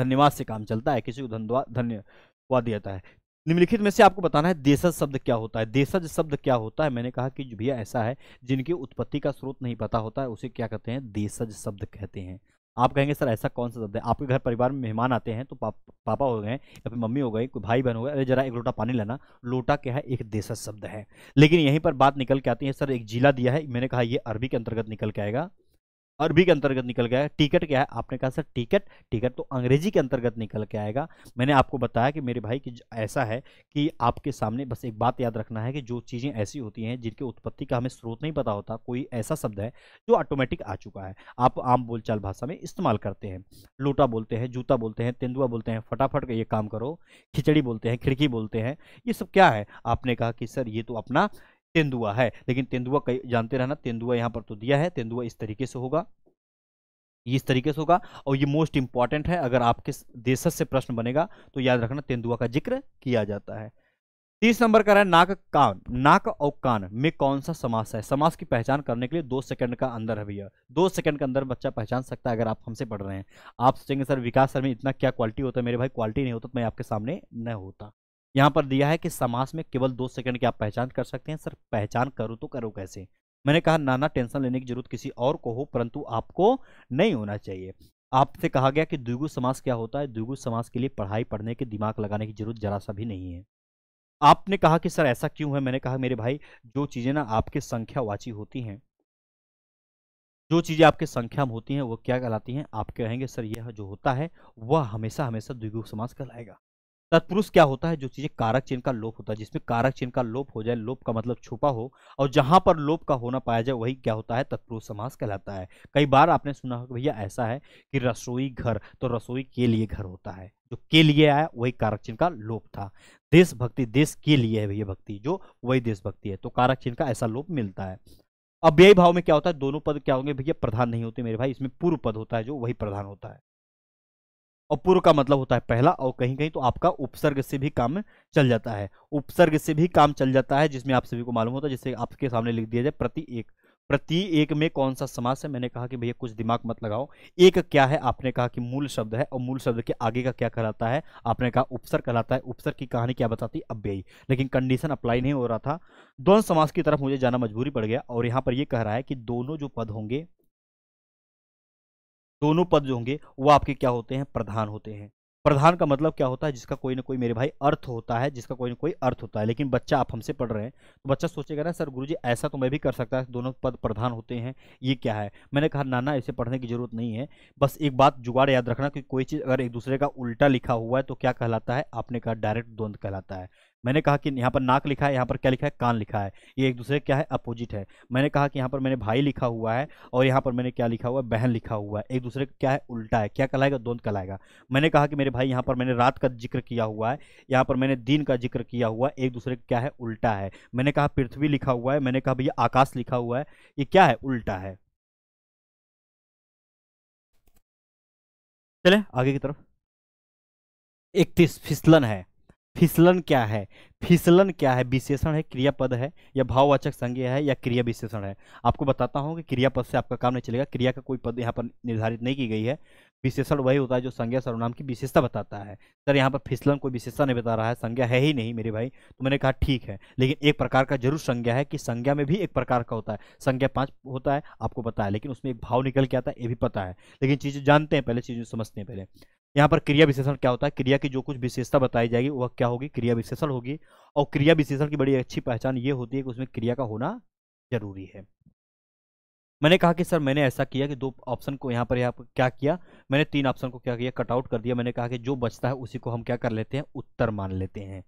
धन्यवाद से काम चलता है किसी को धन्यवाद धन्यवाद दिया जाता है निम्नलिखित में से आपको बताना है देशज शब्द क्या होता है देशज शब्द क्या होता है मैंने कहा कि जो भैया ऐसा है जिनकी उत्पत्ति का स्रोत नहीं पता होता है उसे क्या कहते हैं देशज शब्द कहते हैं आप कहेंगे सर ऐसा कौन सा शब्द है आपके घर परिवार में मेहमान आते हैं तो पा, पापा हो गए या फिर मम्मी हो गई कोई भाई बहन हो गए अरे जरा एक लोटा पानी लेना लोटा क्या है एक देशज शब्द है लेकिन यहीं पर बात निकल के आती है सर एक जिला दिया है मैंने कहा ये अरबी के अंतर्गत निकल के आएगा अरबी के अंतर्गत निकल गया है टिकट क्या है आपने कहा सर टिकट टिकट तो अंग्रेजी के अंतर्गत निकल के आएगा मैंने आपको बताया कि मेरे भाई कि ऐसा है कि आपके सामने बस एक बात याद रखना है कि जो चीज़ें ऐसी होती हैं जिनके उत्पत्ति का हमें स्रोत नहीं पता होता कोई ऐसा शब्द है जो ऑटोमेटिक आ चुका है आप आम बोलचाल भाषा में इस्तेमाल करते हैं लोटा बोलते हैं जूता बोलते हैं तेंदुआ बोलते हैं फटाफट ये काम करो खिचड़ी बोलते हैं खिड़की बोलते हैं ये सब क्या है आपने कहा कि सर ये तो अपना तेंदुआ है लेकिन तेंदुआ कई जानते रहना तेंदुआ यहाँ पर तो दिया है तेंदुआ इस तरीके से होगा ये इस तरीके से होगा और ये मोस्ट इंपॉर्टेंट है अगर आपके देश से प्रश्न बनेगा तो याद रखना तेंदुआ का जिक्र किया जाता है तीस नंबर का रहा है नाक कान नाक और कान में कौन सा समास है समास की पहचान करने के लिए दो सेकंड का अंदर है भैया दो सेकंड के अंदर बच्चा पहचान सकता है अगर आप हमसे पढ़ रहे हैं आप सोचेंगे सर विकास सर में इतना क्या क्वालिटी होता है मेरे भाई क्वालिटी नहीं होता तो मैं आपके सामने न होता यहाँ पर दिया है कि समास में केवल दो सेकंड की आप पहचान कर सकते हैं सर पहचान करो तो करो कैसे मैंने कहा नाना टेंशन लेने की जरूरत किसी और को हो परंतु आपको नहीं होना चाहिए आपसे कहा गया कि द्विगु समास क्या होता है द्विगु समास के लिए पढ़ाई पढ़ने के दिमाग लगाने की जरूरत जरा सा भी नहीं है आपने कहा कि सर ऐसा क्यों है मैंने कहा मेरे भाई जो चीज़ें ना आपके संख्यावाची होती हैं जो चीज़ें आपके संख्या में होती हैं वो क्या कहलाती हैं आप कहेंगे सर यह जो होता है वह हमेशा हमेशा द्विगु समास कहलाएगा तत्पुरुष क्या होता है जो चीजें कारक चिन्ह का लोप होता है जिसमें कारक चिन्ह का लोप हो जाए लोप का मतलब छुपा हो और जहां पर लोप का होना पाया जाए वही क्या होता है तत्पुरुष समास कहलाता है कई बार आपने सुना होगा भैया ऐसा है कि रसोई घर तो रसोई के लिए घर होता है जो के लिए आया वही कारक चिन्ह का लोप था देशभक्ति देश के लिए है भैया भक्ति जो वही देशभक्ति है तो कारक चिन्ह का ऐसा लोप मिलता है अब व्यय भाव में क्या होता है दोनों पद क्या होंगे भैया प्रधान नहीं होते मेरे भाई इसमें पूर्व पद होता है जो वही प्रधान होता है अपूर्व का मतलब होता है पहला और कहीं कहीं तो आपका उपसर्ग से भी काम चल जाता है उपसर्ग से भी काम चल जाता है जिसमें आप सभी को मालूम होता है जिससे आपके सामने लिख दिया जाए प्रति एक प्रति एक में कौन सा समास है मैंने कहा कि भैया कुछ दिमाग मत लगाओ एक क्या है आपने कहा कि मूल शब्द है और मूल शब्द के आगे का क्या कहलाता है आपने कहा उपसर कहलाता है उपसर की कहानी क्या बताती है अव्ययी लेकिन कंडीशन अप्लाई नहीं हो रहा था दोनों समास की तरफ मुझे जाना मजबूरी पड़ गया और यहाँ पर यह कह रहा है कि दोनों जो पद होंगे दोनों पद जो होंगे वो आपके क्या होते हैं प्रधान होते हैं प्रधान का मतलब क्या होता है जिसका कोई ना कोई मेरे भाई अर्थ होता है जिसका कोई ना कोई अर्थ होता है लेकिन बच्चा आप हमसे पढ़ रहे हैं तो बच्चा सोचेगा ना सर गुरुजी ऐसा तो मैं भी कर सकता है दोनों पद प्रधान होते हैं ये क्या है मैंने कहा नाना इसे पढ़ने की जरूरत नहीं है बस एक बात जुगाड़ याद रखना कि कोई चीज़ अगर एक दूसरे का उल्टा लिखा हुआ है तो क्या कहलाता है आपने कहा डायरेक्ट द्वंद्व कहलाता है मैंने कहा कि यहाँ पर नाक लिखा है यहाँ पर क्या लिखा है कान लिखा है ये एक दूसरे क्या है अपोजिट है मैंने कहा कि यहाँ पर मैंने भाई लिखा हुआ है और यहाँ पर मैंने क्या लिखा हुआ है बहन लिखा हुआ है एक दूसरे का क्या है उल्टा है क्या कहलाएगा द्वंद कहलाएगा मैंने कहा कि मेरे भाई यहाँ पर मैंने रात का जिक्र किया हुआ है यहाँ पर मैंने दिन का जिक्र किया हुआ है एक दूसरे का क्या है उल्टा है मैंने कहा पृथ्वी लिखा हुआ है मैंने कहा भैया आकाश लिखा हुआ है ये क्या है उल्टा है चले आगे की तरफ इकतीस फिसलन है फिसलन क्या है फिसलन क्या है विशेषण है क्रियापद है या भाववाचक संज्ञा है या क्रिया विशेषण है आपको बताता हूँ कि क्रियापद से आपका काम नहीं चलेगा क्रिया का कोई पद यहाँ पर निर्धारित नहीं की गई है विशेषण वही होता है जो संज्ञा सर्वनाम की विशेषता बताता है सर यहाँ पर फिसलन कोई विशेषता नहीं बता रहा है संज्ञा है ही नहीं मेरे भाई तो मैंने कहा ठीक है लेकिन एक प्रकार का जरूर संज्ञा है कि संज्ञा में भी एक प्रकार का होता है संज्ञा पाँच होता है आपको पता है लेकिन उसमें एक भाव निकल के आता है ये भी पता है लेकिन चीज़ें जानते हैं पहले चीज़ें समझते हैं पहले यहाँ पर क्रिया विशेषण क्या होता है क्रिया की जो कुछ विशेषता बताई जाएगी वह क्या होगी क्रिया विशेषण होगी और क्रिया विशेषण की बड़ी अच्छी पहचान ये होती है कि उसमें क्रिया का होना जरूरी है मैंने कहा कि सर मैंने ऐसा किया कि दो ऑप्शन को यहाँ पर यहाँ पर क्या किया मैंने तीन ऑप्शन को क्या किया कटआउट कर दिया मैंने कहा कि जो बचता है उसी को हम क्या कर लेते हैं उत्तर मान लेते हैं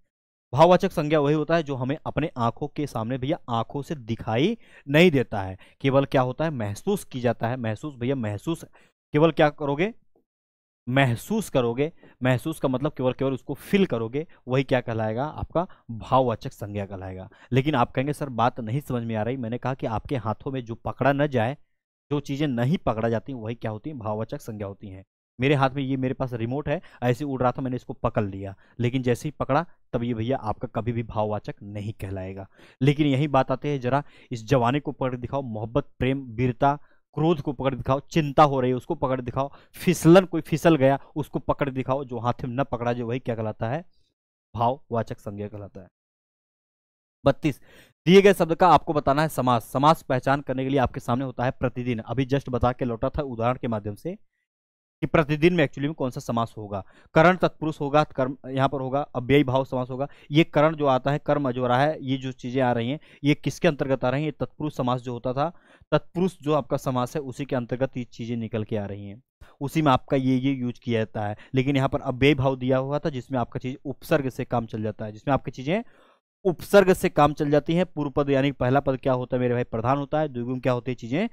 भाववाचक संज्ञा वही होता है जो हमें अपने आंखों के सामने भैया आंखों से दिखाई नहीं देता है केवल क्या होता है महसूस की जाता है महसूस भैया महसूस केवल क्या करोगे महसूस करोगे महसूस का मतलब केवल केवल उसको फील करोगे वही क्या कहलाएगा आपका भाववाचक संज्ञा कहलाएगा लेकिन आप कहेंगे सर बात नहीं समझ में आ रही मैंने कहा कि आपके हाथों में जो पकड़ा न जाए जो चीज़ें नहीं पकड़ा जाती वही क्या होती हैं भाववाचक संज्ञा होती हैं मेरे हाथ में ये मेरे पास रिमोट है ऐसे उड़ रहा था मैंने इसको पकड़ लिया लेकिन जैसे ही पकड़ा तब ये भैया आपका कभी भी भाववाचक नहीं कहलाएगा लेकिन यही बात आती है जरा इस जवानी को पकड़ दिखाओ मोहब्बत प्रेम वीरता क्रोध को पकड़ दिखाओ चिंता हो रही है उसको पकड़ दिखाओ फिसलन कोई फिसल गया उसको पकड़ दिखाओ जो हाथ में न पकड़ा जो वही क्या कहलाता है भाव वाचक संज्ञा कहलाता है बत्तीस दिए गए शब्द का आपको बताना है समास समास पहचान करने के लिए आपके सामने होता है प्रतिदिन अभी जस्ट बता के लौटा था उदाहरण के माध्यम से कि प्रतिदिन में एक्चुअली में कौन सा समास होगा करण तत्पुरुष होगा कर्म यहाँ पर होगा अव्ययी भाव समास होगा ये करण जो आता है कर्म जो रहा है ये जो चीज़ें आ रही हैं ये किसके अंतर्गत आ रही हैं तत्पुरुष समास जो होता था तत्पुरुष जो आपका समास है उसी के अंतर्गत ये चीज़ें निकल के आ रही हैं उसी में आपका ये ये यूज किया जाता है लेकिन यहाँ पर अव्यय भाव दिया हुआ था जिसमें आपका चीज़ उपसर्ग से काम चल जाता है जिसमें आपकी चीज़ें उपसर्ग से काम चल जाती है पूर्व पद यानी पहला पद क्या होता है मेरे भाई प्रधान होता है द्विगुण क्या होती है चीज़ें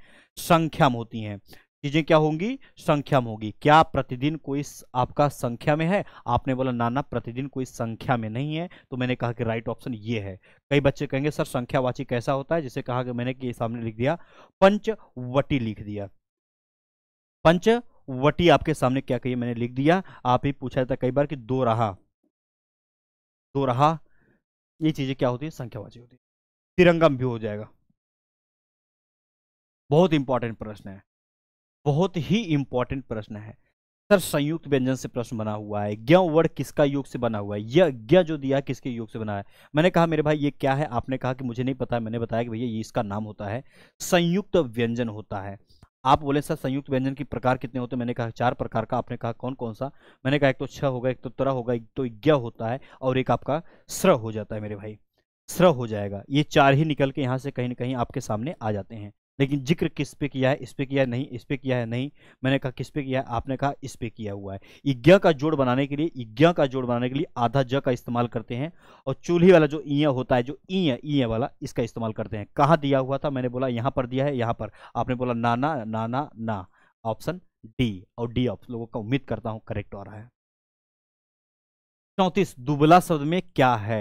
संख्या में होती हैं चीजें क्या होंगी संख्या में होगी क्या प्रतिदिन कोई आपका संख्या में है आपने बोला नाना प्रतिदिन कोई संख्या में नहीं है तो मैंने कहा कि राइट ऑप्शन ये है कई बच्चे कहेंगे सर संख्यावाची कैसा होता है जिसे कहा कि मैंने कि सामने लिख दिया पंचवटी लिख दिया पंचवटी आपके सामने क्या कही मैंने लिख दिया आप ही पूछा जाता कई बार कि दो रहा दो रहा ये चीजें क्या होती है संख्यावाची होती है तिरंगम भी हो जाएगा बहुत इंपॉर्टेंट प्रश्न है बहुत ही इंपॉर्टेंट प्रश्न है सर संयुक्त व्यंजन से प्रश्न बना हुआ है ज्ञ वर्ड किसका योग से बना हुआ है यह ज्ञ जो दिया किसके योग से बना है मैंने कहा मेरे भाई ये क्या है आपने कहा कि मुझे नहीं पता मैंने बताया कि भैया ये इसका नाम होता है संयुक्त व्यंजन होता है आप बोले सर संयुक्त व्यंजन के प्रकार कितने होते हैं मैंने कहा चार प्रकार का आपने कहा कौन कौन सा मैंने कहा एक तो छह होगा एक तो तरह होगा एक तो ज्ञ होता है और एक आपका स्र हो जाता है मेरे भाई स्र हो जाएगा ये चार ही निकल के यहाँ से कहीं ना कहीं आपके सामने आ जाते हैं लेकिन जिक्र किस पे किया है इस पे किया है नहीं इस पे किया है नहीं मैंने कहा किस पे किया है आपने कहा इस पे किया हुआ है इज्ञा का जोड़ बनाने के लिए इज्ञा का जोड़ बनाने के लिए आधा ज का इस्तेमाल करते हैं और चूल्ही वाला जो इं होता है जो ईय ईय वाला इसका इस्तेमाल करते हैं कहाँ दिया हुआ था मैंने बोला यहाँ पर दिया है यहाँ पर आपने बोला नाना नाना ना ऑप्शन डी और डी ऑप्शन लोगों का उम्मीद करता हूँ करेक्ट आ रहा है चौंतीस दुबला शब्द में क्या है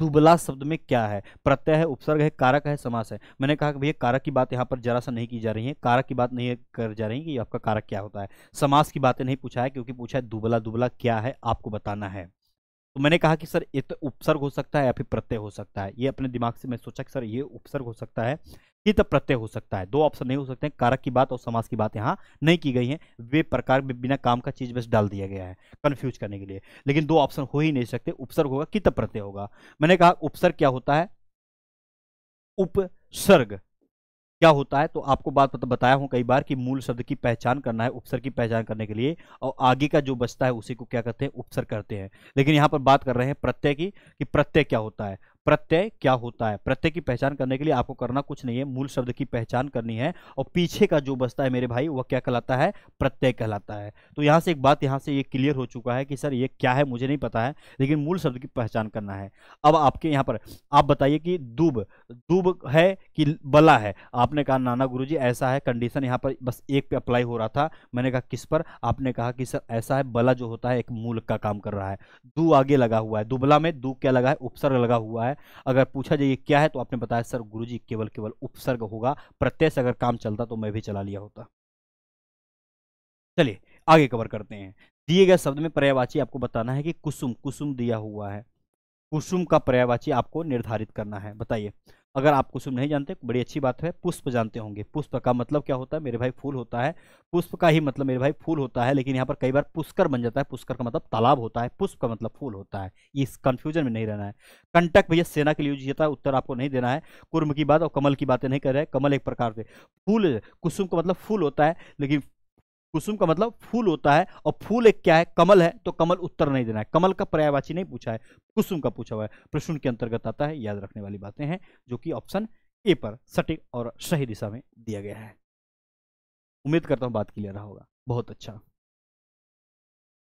दुबला शब्द में क्या है प्रत्यय है उपसर्ग है कारक है समास है मैंने कहा कि भैया कारक की बात यहाँ पर जरा सा नहीं की जा रही है कारक की बात नहीं कर जा रही है कि आपका कारक क्या होता है समास की बातें नहीं पूछा है क्योंकि पूछा है दुबला दुबला क्या है आपको बताना है तो मैंने कहा कि सर ये तो उपसर्ग हो सकता है या फिर प्रत्यय हो सकता है ये अपने दिमाग से मैं सोचा कि सर ये उपसर्ग हो सकता है कि तब तो प्रत्यय हो सकता है दो ऑप्शन नहीं हो सकते हैं कारक की बात और समाज की बात यहाँ नहीं की गई है वे प्रकार में बिना काम का चीज बस डाल दिया गया है कन्फ्यूज करने के लिए लेकिन दो ऑप्शन हो ही नहीं सकते उपसर्ग होगा कि तो प्रत्यय होगा मैंने कहा उपसर्ग क्या होता है उपसर्ग क्या होता है तो आपको बात बताया हूं कई बार कि मूल शब्द की पहचान करना है उपसर की पहचान करने के लिए और आगे का जो बचता है उसी को क्या कहते हैं उपसर करते हैं लेकिन यहाँ पर बात कर रहे हैं प्रत्यय की कि प्रत्यय क्या होता है प्रत्यय क्या होता है प्रत्यय की पहचान करने के लिए आपको करना कुछ नहीं है मूल शब्द की पहचान करनी है और पीछे का जो बसता है मेरे भाई वह क्या कहलाता है प्रत्यय कहलाता है तो यहां से एक बात यहां से ये क्लियर हो चुका है कि सर ये क्या है मुझे नहीं पता है लेकिन मूल शब्द की पहचान करना है अब आपके यहाँ पर आप बताइए कि दूब दूब है कि बला है आपने कहा नाना गुरु जी ऐसा है कंडीशन यहाँ पर बस एक पे अप्लाई हो रहा था मैंने कहा किस पर आपने कहा कि सर ऐसा है बला जो होता है एक मूल का काम कर रहा है दू आगे लगा हुआ है दुबला में दू क्या लगा है उपसर्ग लगा हुआ है है अगर पूछा जाए क्या है तो आपने बताया सर गुरु जी केवल केवल उपसर्ग होगा प्रत्यय अगर काम चलता तो मैं भी चला लिया होता चलिए आगे कवर करते हैं दिए गए शब्द में पर्यावाची आपको बताना है कि कुसुम कुसुम दिया हुआ है कुसुम का पर्यावाची आपको निर्धारित करना है बताइए अगर आप कुसुम नहीं जानते बड़ी अच्छी बात है पुष्प जानते होंगे पुष्प का मतलब क्या होता है मेरे भाई फूल होता है पुष्प का ही मतलब मेरे भाई फूल होता है लेकिन यहाँ पर कई बार पुष्कर बन जाता है पुष्कर का मतलब तालाब होता है पुष्प का मतलब फूल होता है इस कन्फ्यूजन में नहीं रहना है कंटक भैया सेना के लिए यूज किया उत्तर आपको नहीं देना है कुर्म की बात और कमल की बातें नहीं कर रहे कमल एक प्रकार से फूल कुसुम का मतलब फूल होता है लेकिन कुसुम का मतलब फूल होता है और फूल एक क्या है कमल है तो कमल उत्तर नहीं देना है कमल का पर्यायवाची नहीं पूछा है कुसुम का पूछा हुआ है प्रश्न के अंतर्गत आता है याद रखने वाली बातें हैं जो कि ऑप्शन ए पर सटीक और सही दिशा में दिया गया है उम्मीद करता हूं बात क्लियर रहा होगा बहुत अच्छा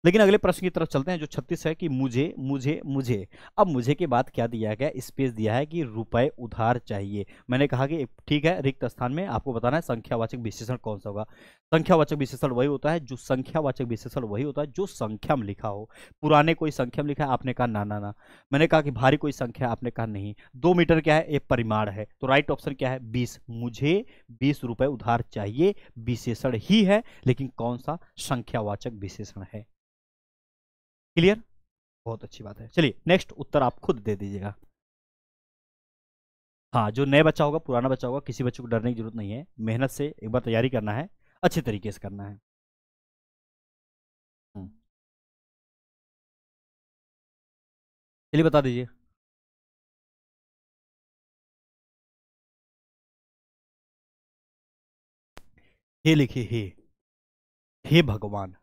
लेकिन अगले प्रश्न की तरफ चलते हैं जो छत्तीस है कि मुझे मुझे मुझे अब मुझे के बाद क्या दिया गया स्पेस दिया है कि रुपए उधार चाहिए मैंने कहा कि ठीक है रिक्त स्थान में आपको बताना है संख्यावाचक विशेषण कौन सा होगा संख्यावाचक विशेषण वही होता है जो संख्यावाचक विशेषण वही होता है जो संख्या में लिखा हो पुराने कोई संख्या में लिखा है आपने कहा ना ना ना मैंने कहा कि भारी कोई संख्या आपने कहा नहीं दो मीटर क्या है एक परिमाण है तो राइट ऑप्शन क्या है बीस मुझे बीस रुपए उधार चाहिए विशेषण ही है लेकिन कौन सा संख्यावाचक विशेषण है क्लियर बहुत अच्छी बात है चलिए नेक्स्ट उत्तर आप खुद दे दीजिएगा हाँ जो नया बच्चा होगा पुराना बच्चा होगा किसी बच्चे को डरने की जरूरत नहीं है मेहनत से एक बार तैयारी करना है अच्छे तरीके से करना है हम्म। चलिए बता दीजिए हे लिखिए हे हे भगवान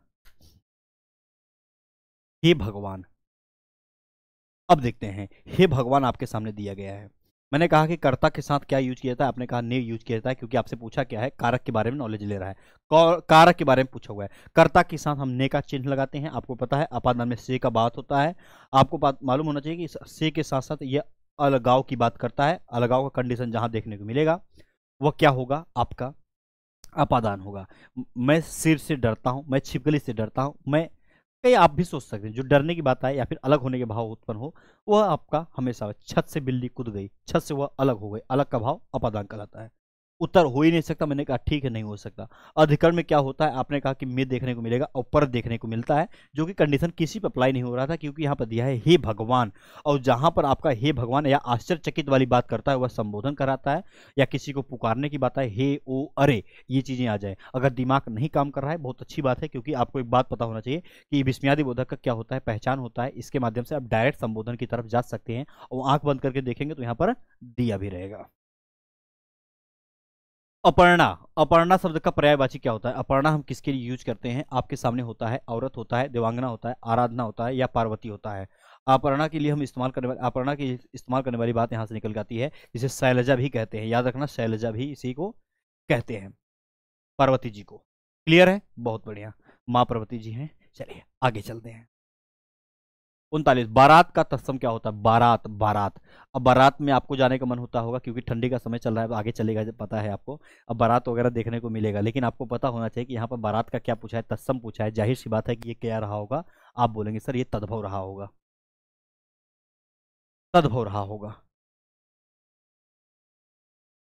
हे भगवान अब देखते हैं हे भगवान आपके सामने दिया गया है मैंने कहा कि कर्ता के साथ क्या यूज किया था आपने कहा ने यूज किया था क्योंकि आपसे पूछा क्या है कारक के बारे में नॉलेज ले रहा है कारक के बारे में पूछा हुआ है कर्ता के साथ हम ने का चिन्ह लगाते हैं आपको पता है अपादान में से का बात होता है आपको मालूम होना चाहिए कि से के साथ साथ यह अलगाव की बात करता है अलगाव का कंडीशन जहां देखने को मिलेगा वह क्या होगा आपका अपादान होगा मैं सिर से डरता हूं मैं छिपकली से डरता हूं मैं कहीं आप भी सोच सकते हैं जो डरने की बात आए या फिर अलग होने के भाव उत्पन्न हो वह आपका हमेशा छत से बिल्ली कूद गई छत से वह अलग हो गई अलग का भाव अपादान कहलाता है उत्तर हो ही नहीं सकता मैंने कहा ठीक है नहीं हो सकता अधिकरण में क्या होता है आपने कहा कि मे देखने को मिलेगा और पर देखने को मिलता है जो कि कंडीशन किसी पर अप्लाई नहीं हो रहा था क्योंकि यहाँ पर दिया है हे भगवान और जहाँ पर आपका हे भगवान या आश्चर्यचकित वाली बात करता है वह संबोधन कराता है या किसी को पुकारने की बात है हे ओ अरे ये चीज़ें आ जाए अगर दिमाग नहीं काम कर रहा है बहुत अच्छी बात है क्योंकि आपको एक बात पता होना चाहिए कि विस्मियादी बोधक का क्या होता है पहचान होता है इसके माध्यम से आप डायरेक्ट संबोधन की तरफ जा सकते हैं और आँख बंद करके देखेंगे तो यहाँ पर दिया भी रहेगा अपर्णा अपर्णा शब्द का पर्यायवाची क्या होता है अपर्णा हम किसके लिए यूज करते हैं आपके सामने होता है औरत होता है देवांगना होता है आराधना होता है या पार्वती होता है अपर्णा के लिए हम इस्तेमाल करने वाले अपर्णा के इस्तेमाल करने वाली बात यहाँ से निकल जाती है इसे शैलजा भी कहते हैं याद रखना शैलजा भी इसी को कहते हैं पार्वती जी को क्लियर है बहुत बढ़िया माँ पार्वती जी हैं चलिए आगे चलते हैं उनतालीस बारात का तत्सम क्या होता है बारात बारात अब बारात में आपको जाने का मन होता होगा क्योंकि ठंडी का समय चल रहा है आगे चलेगा पता है आपको अब बारात वगैरह देखने को मिलेगा लेकिन आपको पता होना चाहिए कि यहाँ पर बारात का क्या पूछा है तत्सम पूछा है जाहिर सी बात है कि ये क्या रहा होगा आप बोलेंगे सर ये तद्भव रहा होगा तद्भव रहा होगा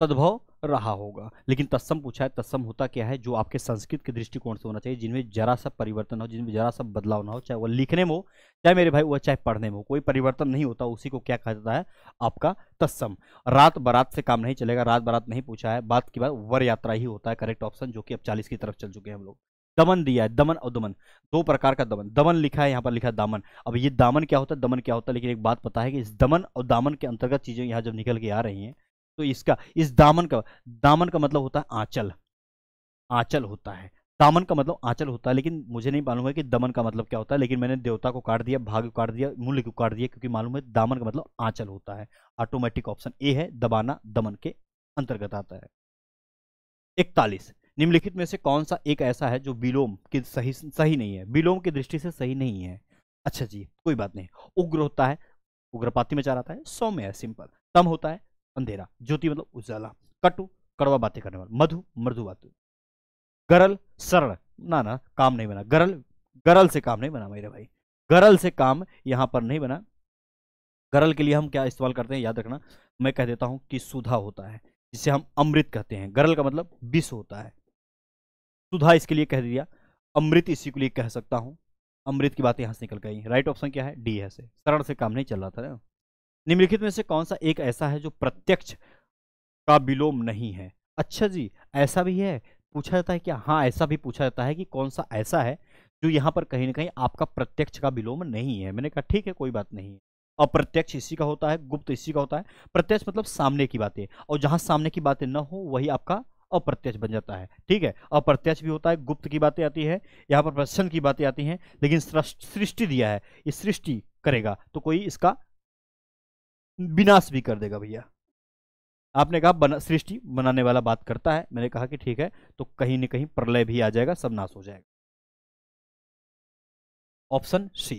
तद्भव रहा होगा लेकिन तत्सम पूछा है तत्सम होता क्या है जो आपके संस्कृत के दृष्टिकोण से होना चाहिए जिनमें जरा सा परिवर्तन हो जिनमें जरा सा बदलाव ना हो चाहे वह लिखने में हो चाहे मेरे भाई वह चाहे पढ़ने में हो कोई परिवर्तन नहीं होता उसी को क्या कहा जाता है आपका तत्सम रात बारात से काम नहीं चलेगा रात बारात नहीं पूछा है बात की बात वर यात्रा ही होता है करेक्ट ऑप्शन जो कि अब चालीस की तरफ चल चुके हैं हम लोग दमन दिया है दमन और दमन दो प्रकार का दमन दमन लिखा है यहाँ पर लिखा है दामन अब ये दामन क्या होता है दमन क्या होता है लेकिन एक बात पता है कि इस दमन और दामन के अंतर्गत चीज़ें यहाँ जब निकल के आ रही हैं तो इसका इस दामन का दामन का मतलब होता है आंचल आंचल होता है दामन का मतलब आंचल होता है लेकिन मुझे नहीं मालूम है कि दमन का मतलब क्या होता है लेकिन मैंने देवता को काट दिया भाग्य को काट दिया मूल्य को काट दिया क्योंकि मालूम है दामन का मतलब आंचल होता है ऑटोमेटिक ऑप्शन ए है दबाना दमन के अंतर्गत आता है इकतालीस निम्नलिखित में से कौन सा एक ऐसा है जो विलोम की सही सही नहीं है विलोम की दृष्टि से सही नहीं है अच्छा जी कोई बात नहीं उग्र होता है उग्रपाती में चार आता है सौम्य है सिंपल तम होता है अंधेरा ज्योति मतलब उजाला कटु कड़वा बातें करने वाला मधु मृदु बातु गरल सरल ना ना काम नहीं बना गरल गरल से काम नहीं बना मेरे भाई गरल से काम यहाँ पर नहीं बना गरल के लिए हम क्या इस्तेमाल करते हैं याद रखना मैं कह देता हूं कि सुधा होता है जिसे हम अमृत कहते हैं गरल का मतलब विष होता है सुधा इसके लिए कह दिया अमृत इसी के लिए कह सकता हूं अमृत की बातें यहां से निकल गई राइट ऑप्शन क्या है डी है से शरण से काम नहीं चल रहा था ना निम्नलिखित में से कौन सा एक ऐसा है जो प्रत्यक्ष का विलोम नहीं है अच्छा जी ऐसा भी है पूछा जाता है कि हाँ ऐसा भी पूछा जाता है कि कौन सा ऐसा है जो यहाँ पर कहीं ना कहीं आपका प्रत्यक्ष का विलोम नहीं है मैंने कहा ठीक है कोई बात नहीं है अप्रत्यक्ष इसी का होता है गुप्त इसी का होता है प्रत्यक्ष मतलब सामने की बातें और जहाँ सामने की बातें न हो वही आपका अप्रत्यक्ष बन जाता है ठीक है अप्रत्यक्ष भी होता है गुप्त की बातें आती है यहाँ पर प्रश्न की बातें आती हैं लेकिन सृष्टि दिया है ये सृष्टि करेगा तो कोई इसका विनाश भी कर देगा भैया आपने कहा बना सृष्टि बनाने वाला बात करता है मैंने कहा कि ठीक है तो कहीं ना कहीं प्रलय भी आ जाएगा सब नाश हो जाएगा ऑप्शन सी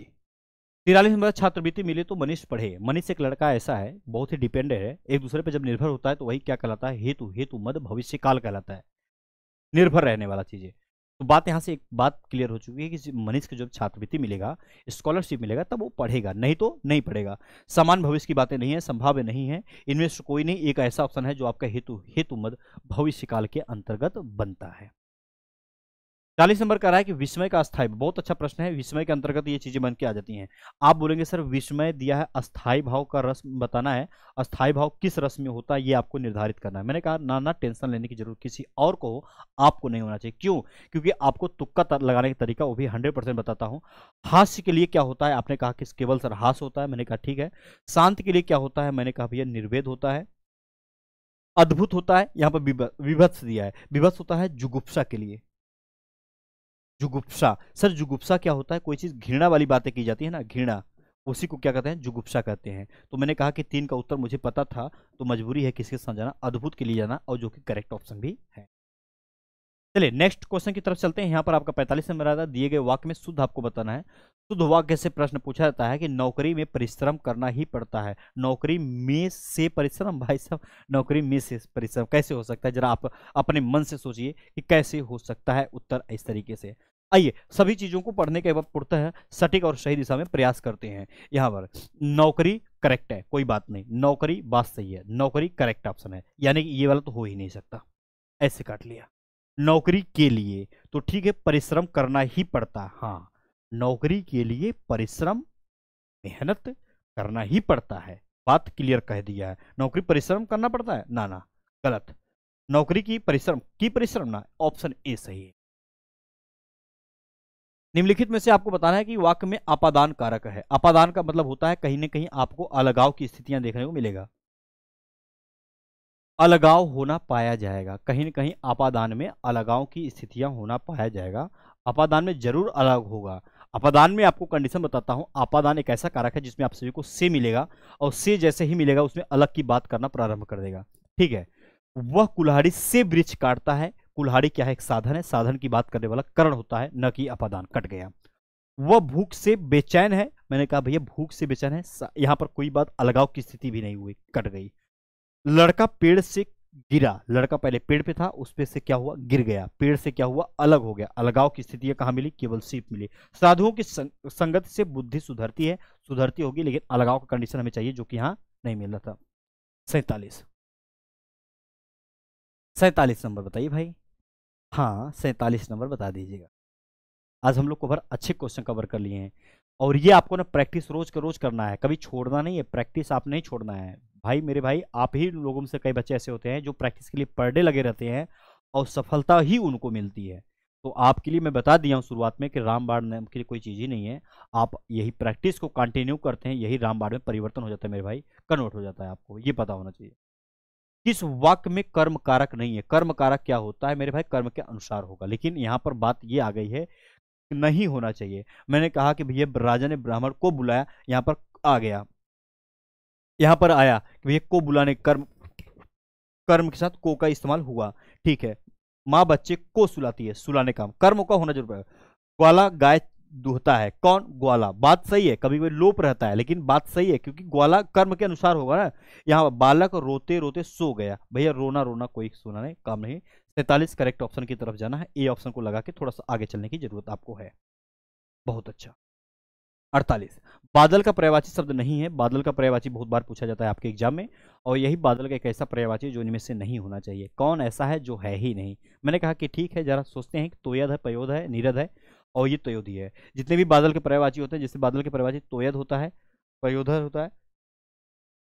तिरालीस नंबर छात्रवृत्ति मिले तो मनीष पढ़े मनीष एक लड़का ऐसा है बहुत ही डिपेंडेंट है एक दूसरे पर जब निर्भर होता है तो वही क्या कहलाता है हेतु हेतु मद भविष्य काल कहलाता है निर्भर रहने वाला चीज है तो बात यहाँ से एक बात क्लियर हो चुकी है कि मनीष को जब छात्रवृत्ति मिलेगा स्कॉलरशिप मिलेगा तब वो पढ़ेगा नहीं तो नहीं पढ़ेगा समान भविष्य की बातें नहीं है संभाव्य नहीं है इनमें कोई नहीं एक ऐसा ऑप्शन है जो आपका हेतु हेतु मद भविष्य काल के अंतर्गत बनता है चालीस नंबर का रहा है कि विस्मय का अस्थायी बहुत अच्छा प्रश्न है विस्मय के अंतर्गत ये चीजें बन के आ जाती हैं आप बोलेंगे सर विस्मय दिया है अस्थाई भाव का रस बताना है अस्थाई भाव किस रस में होता है ये आपको निर्धारित करना है मैंने कहा ना ना टेंशन लेने की जरूरत किसी और को हो आपको नहीं होना चाहिए क्यों क्योंकि आपको तुक्का लगाने का तरीका वो भी हंड्रेड बताता हूँ हास्य के लिए क्या होता है आपने कहा कि केवल सर हास होता है मैंने कहा ठीक है शांत के लिए क्या होता है मैंने कहा भैया निर्वेद होता है अद्भुत होता है यहाँ पर विभत्स दिया है विभत्स होता है जुगुप्सा के लिए जुगुप्सा सर जुगुप्सा क्या होता है कोई चीज़ घृणा वाली बातें की जाती है ना घृणा उसी को क्या कहते हैं जुगुप्सा कहते हैं तो मैंने कहा कि तीन का उत्तर मुझे पता था तो मजबूरी है किसके साथ जाना अद्भुत के लिए जाना और जो कि करेक्ट ऑप्शन भी है चलिए नेक्स्ट क्वेश्चन की तरफ चलते हैं यहाँ पर आपका पैंतालीस नंबर आता है दिए गए वाक्य में शुद्ध आपको बताना है शुद्ध वाक्य से प्रश्न पूछा जाता है कि नौकरी में परिश्रम करना ही पड़ता है नौकरी में से परिश्रम भाई साहब नौकरी में से परिश्रम कैसे हो सकता है जरा आप अपने मन से सोचिए कि कैसे हो सकता है उत्तर इस तरीके से आइए सभी चीजों को पढ़ने के बाद है सटीक और सही दिशा में प्रयास करते हैं यहाँ पर नौकरी करेक्ट है कोई बात नहीं नौकरी बात सही है नौकरी करेक्ट ऑप्शन है यानी कि ये वाला तो हो ही नहीं सकता ऐसे काट लिया नौकरी के लिए तो ठीक है परिश्रम करना ही पड़ता हाँ नौकरी के लिए परिश्रम मेहनत करना ही पड़ता है बात क्लियर कह दिया है नौकरी परिश्रम करना पड़ता है ना ना गलत नौकरी की परिश्रम की परिश्रम ना ऑप्शन ए सही है निम्नलिखित में से आपको बताना है कि वाक्य में आपादान कारक है आपादान का मतलब होता है कहीं ना कहीं आपको अलगाव की स्थितियां देखने को मिलेगा अलगाव होना पाया जाएगा कहीं ना कहीं आपादान में अलगाव की स्थितियां होना पाया जाएगा आपादान में जरूर अलग होगा आपादान में आपको कंडीशन बताता हूं आपादान एक ऐसा कारक है जिसमें आप सभी को से मिलेगा और से जैसे ही मिलेगा उसमें अलग की बात करना प्रारंभ कर देगा ठीक है वह कुल्हाड़ी से वृक्ष काटता है कुल्हाड़ी क्या है एक साधन है साधन की बात करने वाला करण होता है न कि अपादान कट गया वह भूख से बेचैन है मैंने कहा भैया भूख से बेचैन है यहाँ पर कोई बात अलगाव की स्थिति भी नहीं हुई कट गई लड़का पेड़ से गिरा लड़का पहले पेड़ पे था उस पे से क्या हुआ गिर गया पेड़ से क्या हुआ अलग हो गया अलगाव की स्थिति कहां मिली केवल सीप मिली साधुओं की संगत से बुद्धि सुधरती है सुधरती होगी लेकिन अलगाव का कंडीशन हमें चाहिए जो कि यहां नहीं मिल रहा था सैतालीस सैतालीस नंबर बताइए भाई हाँ सैतालीस नंबर बता दीजिएगा आज हम लोग कवर अच्छे क्वेश्चन कवर कर लिए हैं और ये आपको ना प्रैक्टिस रोज का रोज करना है कभी छोड़ना नहीं है प्रैक्टिस आप नहीं छोड़ना है भाई मेरे भाई आप ही लोगों में से कई बच्चे ऐसे होते हैं जो प्रैक्टिस के लिए पर्डे लगे रहते हैं और सफलता ही उनको मिलती है तो आपके लिए मैं बता दिया हूँ शुरुआत में कि रामबाड़ नाम लिए कोई चीज़ ही नहीं है आप यही प्रैक्टिस को कंटिन्यू करते हैं यही रामबाड़ में परिवर्तन हो जाता है मेरे भाई कन्वर्ट हो जाता है आपको ये पता होना चाहिए किस वाक्य में कर्म कारक नहीं है कर्म कारक क्या होता है मेरे भाई कर्म के अनुसार होगा लेकिन यहाँ पर बात ये आ गई है नहीं होना चाहिए मैंने कहा कि भैया राजा ने ब्राह्मण को बुलाया यहाँ पर आ गया यहाँ पर आया कि भैया को बुलाने कर्म कर्म के साथ को का इस्तेमाल हुआ ठीक है माँ बच्चे को सुलाती है सुलाने काम कर्म का होना जरूर ग्वाला गाय दूहता है कौन ग्वाला बात सही है कभी कभी लोप रहता है लेकिन बात सही है क्योंकि ग्वाला कर्म के अनुसार होगा ना यहाँ बालक रोते रोते सो गया भैया रोना रोना कोई सुनाने काम नहीं सैंतालीस करेक्ट ऑप्शन की तरफ जाना है ए ऑप्शन को लगा के थोड़ा सा आगे चलने की जरूरत आपको है बहुत अच्छा अड़तालीस बादल का पर्यावाची शब्द नहीं है बादल का पर्यावाची बहुत बार पूछा जाता है आपके एग्जाम में और यही बादल का एक ऐसा पर्यावाची जो इनमें से नहीं होना चाहिए कौन ऐसा है जो है ही नहीं मैंने कहा कि ठीक है जरा सोचते हैं कि तोयद है पयोध है नीरद है और ये तयोधी है जितने भी बादल के पर्यावाची होते हैं जैसे बादल के पर्यावाची तोयद होता है पयोधर होता है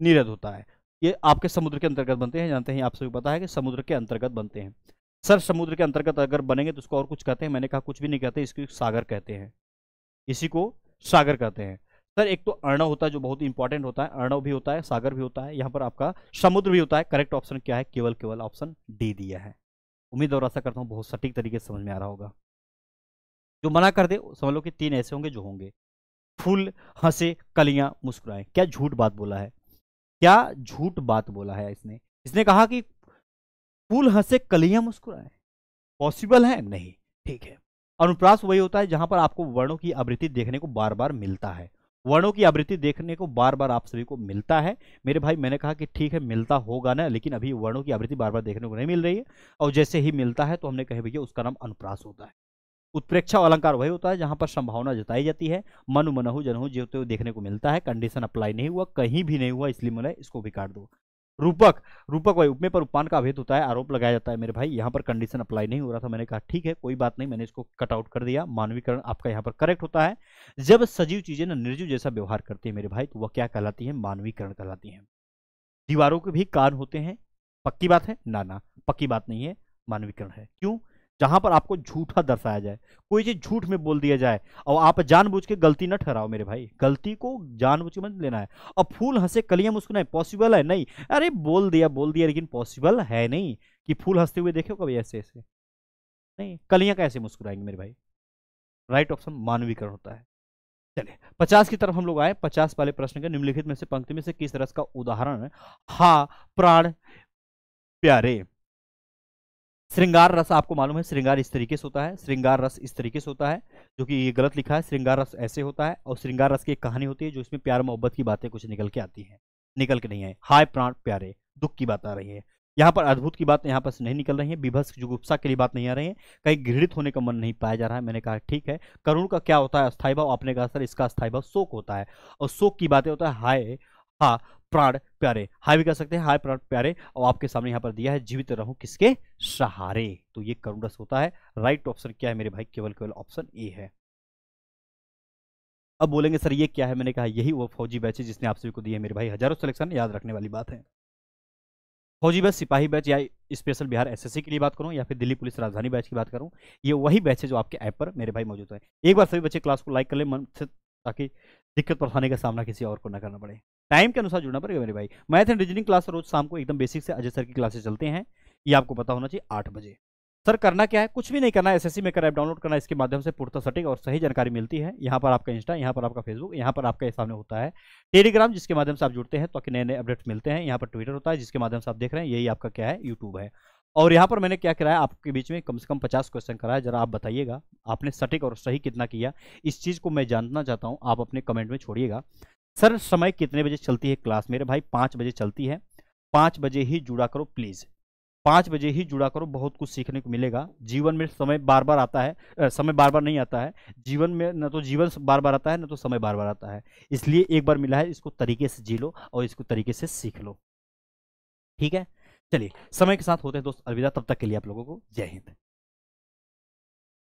नीरद होता है ये आपके समुद्र के अंतर्गत बनते हैं जानते हैं आप सभी पता है कि समुद्र के अंतर्गत बनते हैं सर समुद्र के अंतर्गत अगर बनेंगे तो उसको और कुछ कहते हैं मैंने कहा कुछ भी नहीं कहते इसको सागर कहते हैं इसी को सागर कहते हैं सर एक तो अर्णव होता है जो बहुत इंपॉर्टेंट होता है अर्णव भी होता है सागर भी होता है यहाँ पर आपका समुद्र भी होता है करेक्ट ऑप्शन क्या है केवल केवल ऑप्शन डी दिया है उम्मीद और आशा करता हूँ बहुत सटीक तरीके से समझ में आ रहा होगा जो मना कर दे समझ लो कि तीन ऐसे होंगे जो होंगे फूल हंसे कलियां मुस्कुराएं क्या झूठ बात बोला है क्या झूठ बात बोला है इसने इसने कहा कि फूल हंसे कलियां मुस्कुराए पॉसिबल है नहीं ठीक है अनुप्रास वही होता है जहां पर आपको वर्णों की आवृत्ति देखने को बार बार मिलता है वर्णों की आवृत्ति देखने को बार बार आप सभी को मिलता है मेरे भाई मैंने कहा कि ठीक है मिलता होगा ना लेकिन अभी वर्णों की आवृत्ति बार बार देखने को नहीं मिल रही है और जैसे ही मिलता है तो हमने कहे भैया उसका नाम अनुप्रास होता है उत्प्रेक्षा अलंकार वही होता है जहां पर संभावना जताई जाती है मनु मनहु जनहु जो देखने को मिलता है कंडीशन अप्लाई नहीं हुआ कहीं भी नहीं हुआ इसलिए मैंने इसको भी काट दो रूपक रूपक वाई उपमेय पर उपमान का अभेद होता है आरोप लगाया जाता है मेरे भाई यहाँ पर कंडीशन अप्लाई नहीं हो रहा था मैंने कहा ठीक है कोई बात नहीं मैंने इसको कटआउट कर दिया मानवीकरण आपका यहाँ पर करेक्ट होता है जब सजीव चीजें ना निर्जीव जैसा व्यवहार करती है मेरे भाई तो वह क्या कहलाती है मानवीकरण कहलाती है दीवारों के भी कान होते हैं पक्की बात है ना ना पक्की बात नहीं है मानवीकरण है क्यों जहां पर आपको झूठा दर्शाया जाए कोई चीज झूठ में बोल दिया जाए और आप जानबूझ के गलती न ठहराओ मेरे भाई गलती को जानबूझ के मत लेना है अब फूल हंसे कलियां मुस्कुराए पॉसिबल है नहीं अरे बोल दिया बोल दिया लेकिन पॉसिबल है नहीं कि फूल हंसते हुए देखे कभी ऐसे ऐसे नहीं कलियां कैसे मुस्कुराएंगे मेरे भाई राइट ऑप्शन मानवीकरण होता है चलिए पचास की तरफ हम लोग आए पचास वाले प्रश्न के निम्नलिखित में से पंक्ति में से किस रस का उदाहरण हा प्राण प्यारे श्रृंगार रस आपको मालूम है श्रृंगार इस तरीके से होता है श्रृंगार रस इस तरीके से होता है जो कि ये गलत लिखा है श्रृंगार रस ऐसे होता है और श्रृंगार रस की एक कहानी होती है जो इसमें प्यार मोहब्बत की बातें कुछ निकल के आती हैं निकल के नहीं है हाय प्राण प्यारे दुख की बात आ रही है यहाँ पर अद्भुत की बात यहाँ पर नहीं निकल रही है विभस जुगुप्सा के लिए बात नहीं आ रही है कहीं घृणित होने का मन नहीं पाया जा रहा है मैंने कहा ठीक है करुण का क्या होता है अस्थायी भाव आपने कहा सर इसका अस्थायी भाव शोक होता है और शोक की बातें होता है हाय हा प्राण प्यारे हाय भी कह सकते हैं हाय प्राण प्यारे और आपके सामने यहां पर दिया है जीवित रहो किसके सहारे तो ये करुण रस होता है राइट ऑप्शन क्या है मेरे भाई केवल केवल ऑप्शन ए है अब बोलेंगे सर ये क्या है मैंने कहा यही वो फौजी बैच है जिसने आप सभी को दिए मेरे भाई हजारों सिलेक्शन याद रखने वाली बात है फौजी बैच सिपाही बैच या स्पेशल बिहार एसएससी के लिए बात करूं या फिर दिल्ली पुलिस राजधानी बैच की बात करूं ये वही बैच है जो आपके ऐप पर मेरे भाई मौजूद है एक बार सभी बच्चे क्लास को लाइक कर ले मन से ताकि दिक्कत परेशानी का सामना किसी और को न करना पड़े टाइम के अनुसार जुड़ना पड़ेगा मेरे भाई मैथ एंड रीजनिंग क्लास रोज शाम को एकदम बेसिक से अजय सर की क्लासेस चलते हैं ये आपको पता होना चाहिए आठ बजे सर करना क्या है कुछ भी नहीं करना है एसएससी मेकर ऐप डाउनलोड करना इसके माध्यम से पूर्ता सटीक और सही जानकारी मिलती है यहाँ पर आपका इंस्टा यहाँ पर आपका फेसबुक यहाँ पर आपका सामने होता है टेलीग्राम जिसके माध्यम से आप जुड़ते हैं तो नए नए अपडेट्स मिलते हैं यहाँ पर ट्विटर होता है जिसके माध्यम से आप देख रहे हैं यही आपका क्या है यूट्यूब है और यहाँ पर मैंने क्या कराया आपके बीच में कम से कम पचास क्वेश्चन कराया जरा आप बताइएगा आपने सटीक और सही कितना किया इस चीज़ को मैं जानना चाहता हूँ आप अपने कमेंट में छोड़िएगा सर समय कितने बजे चलती है क्लास मेरे भाई पाँच बजे चलती है पाँच बजे ही जुड़ा करो प्लीज़ पाँच बजे ही जुड़ा करो बहुत कुछ सीखने को मिलेगा जीवन में समय बार बार आता है आ, समय बार बार नहीं आता है जीवन में न तो जीवन बार बार आता है न तो समय बार बार आता है इसलिए एक बार मिला है इसको तरीके से जी लो और इसको तरीके से सीख लो ठीक है चलिए समय के साथ होते हैं दोस्त अलविदा तब तक के लिए आप लोगों को जय हिंद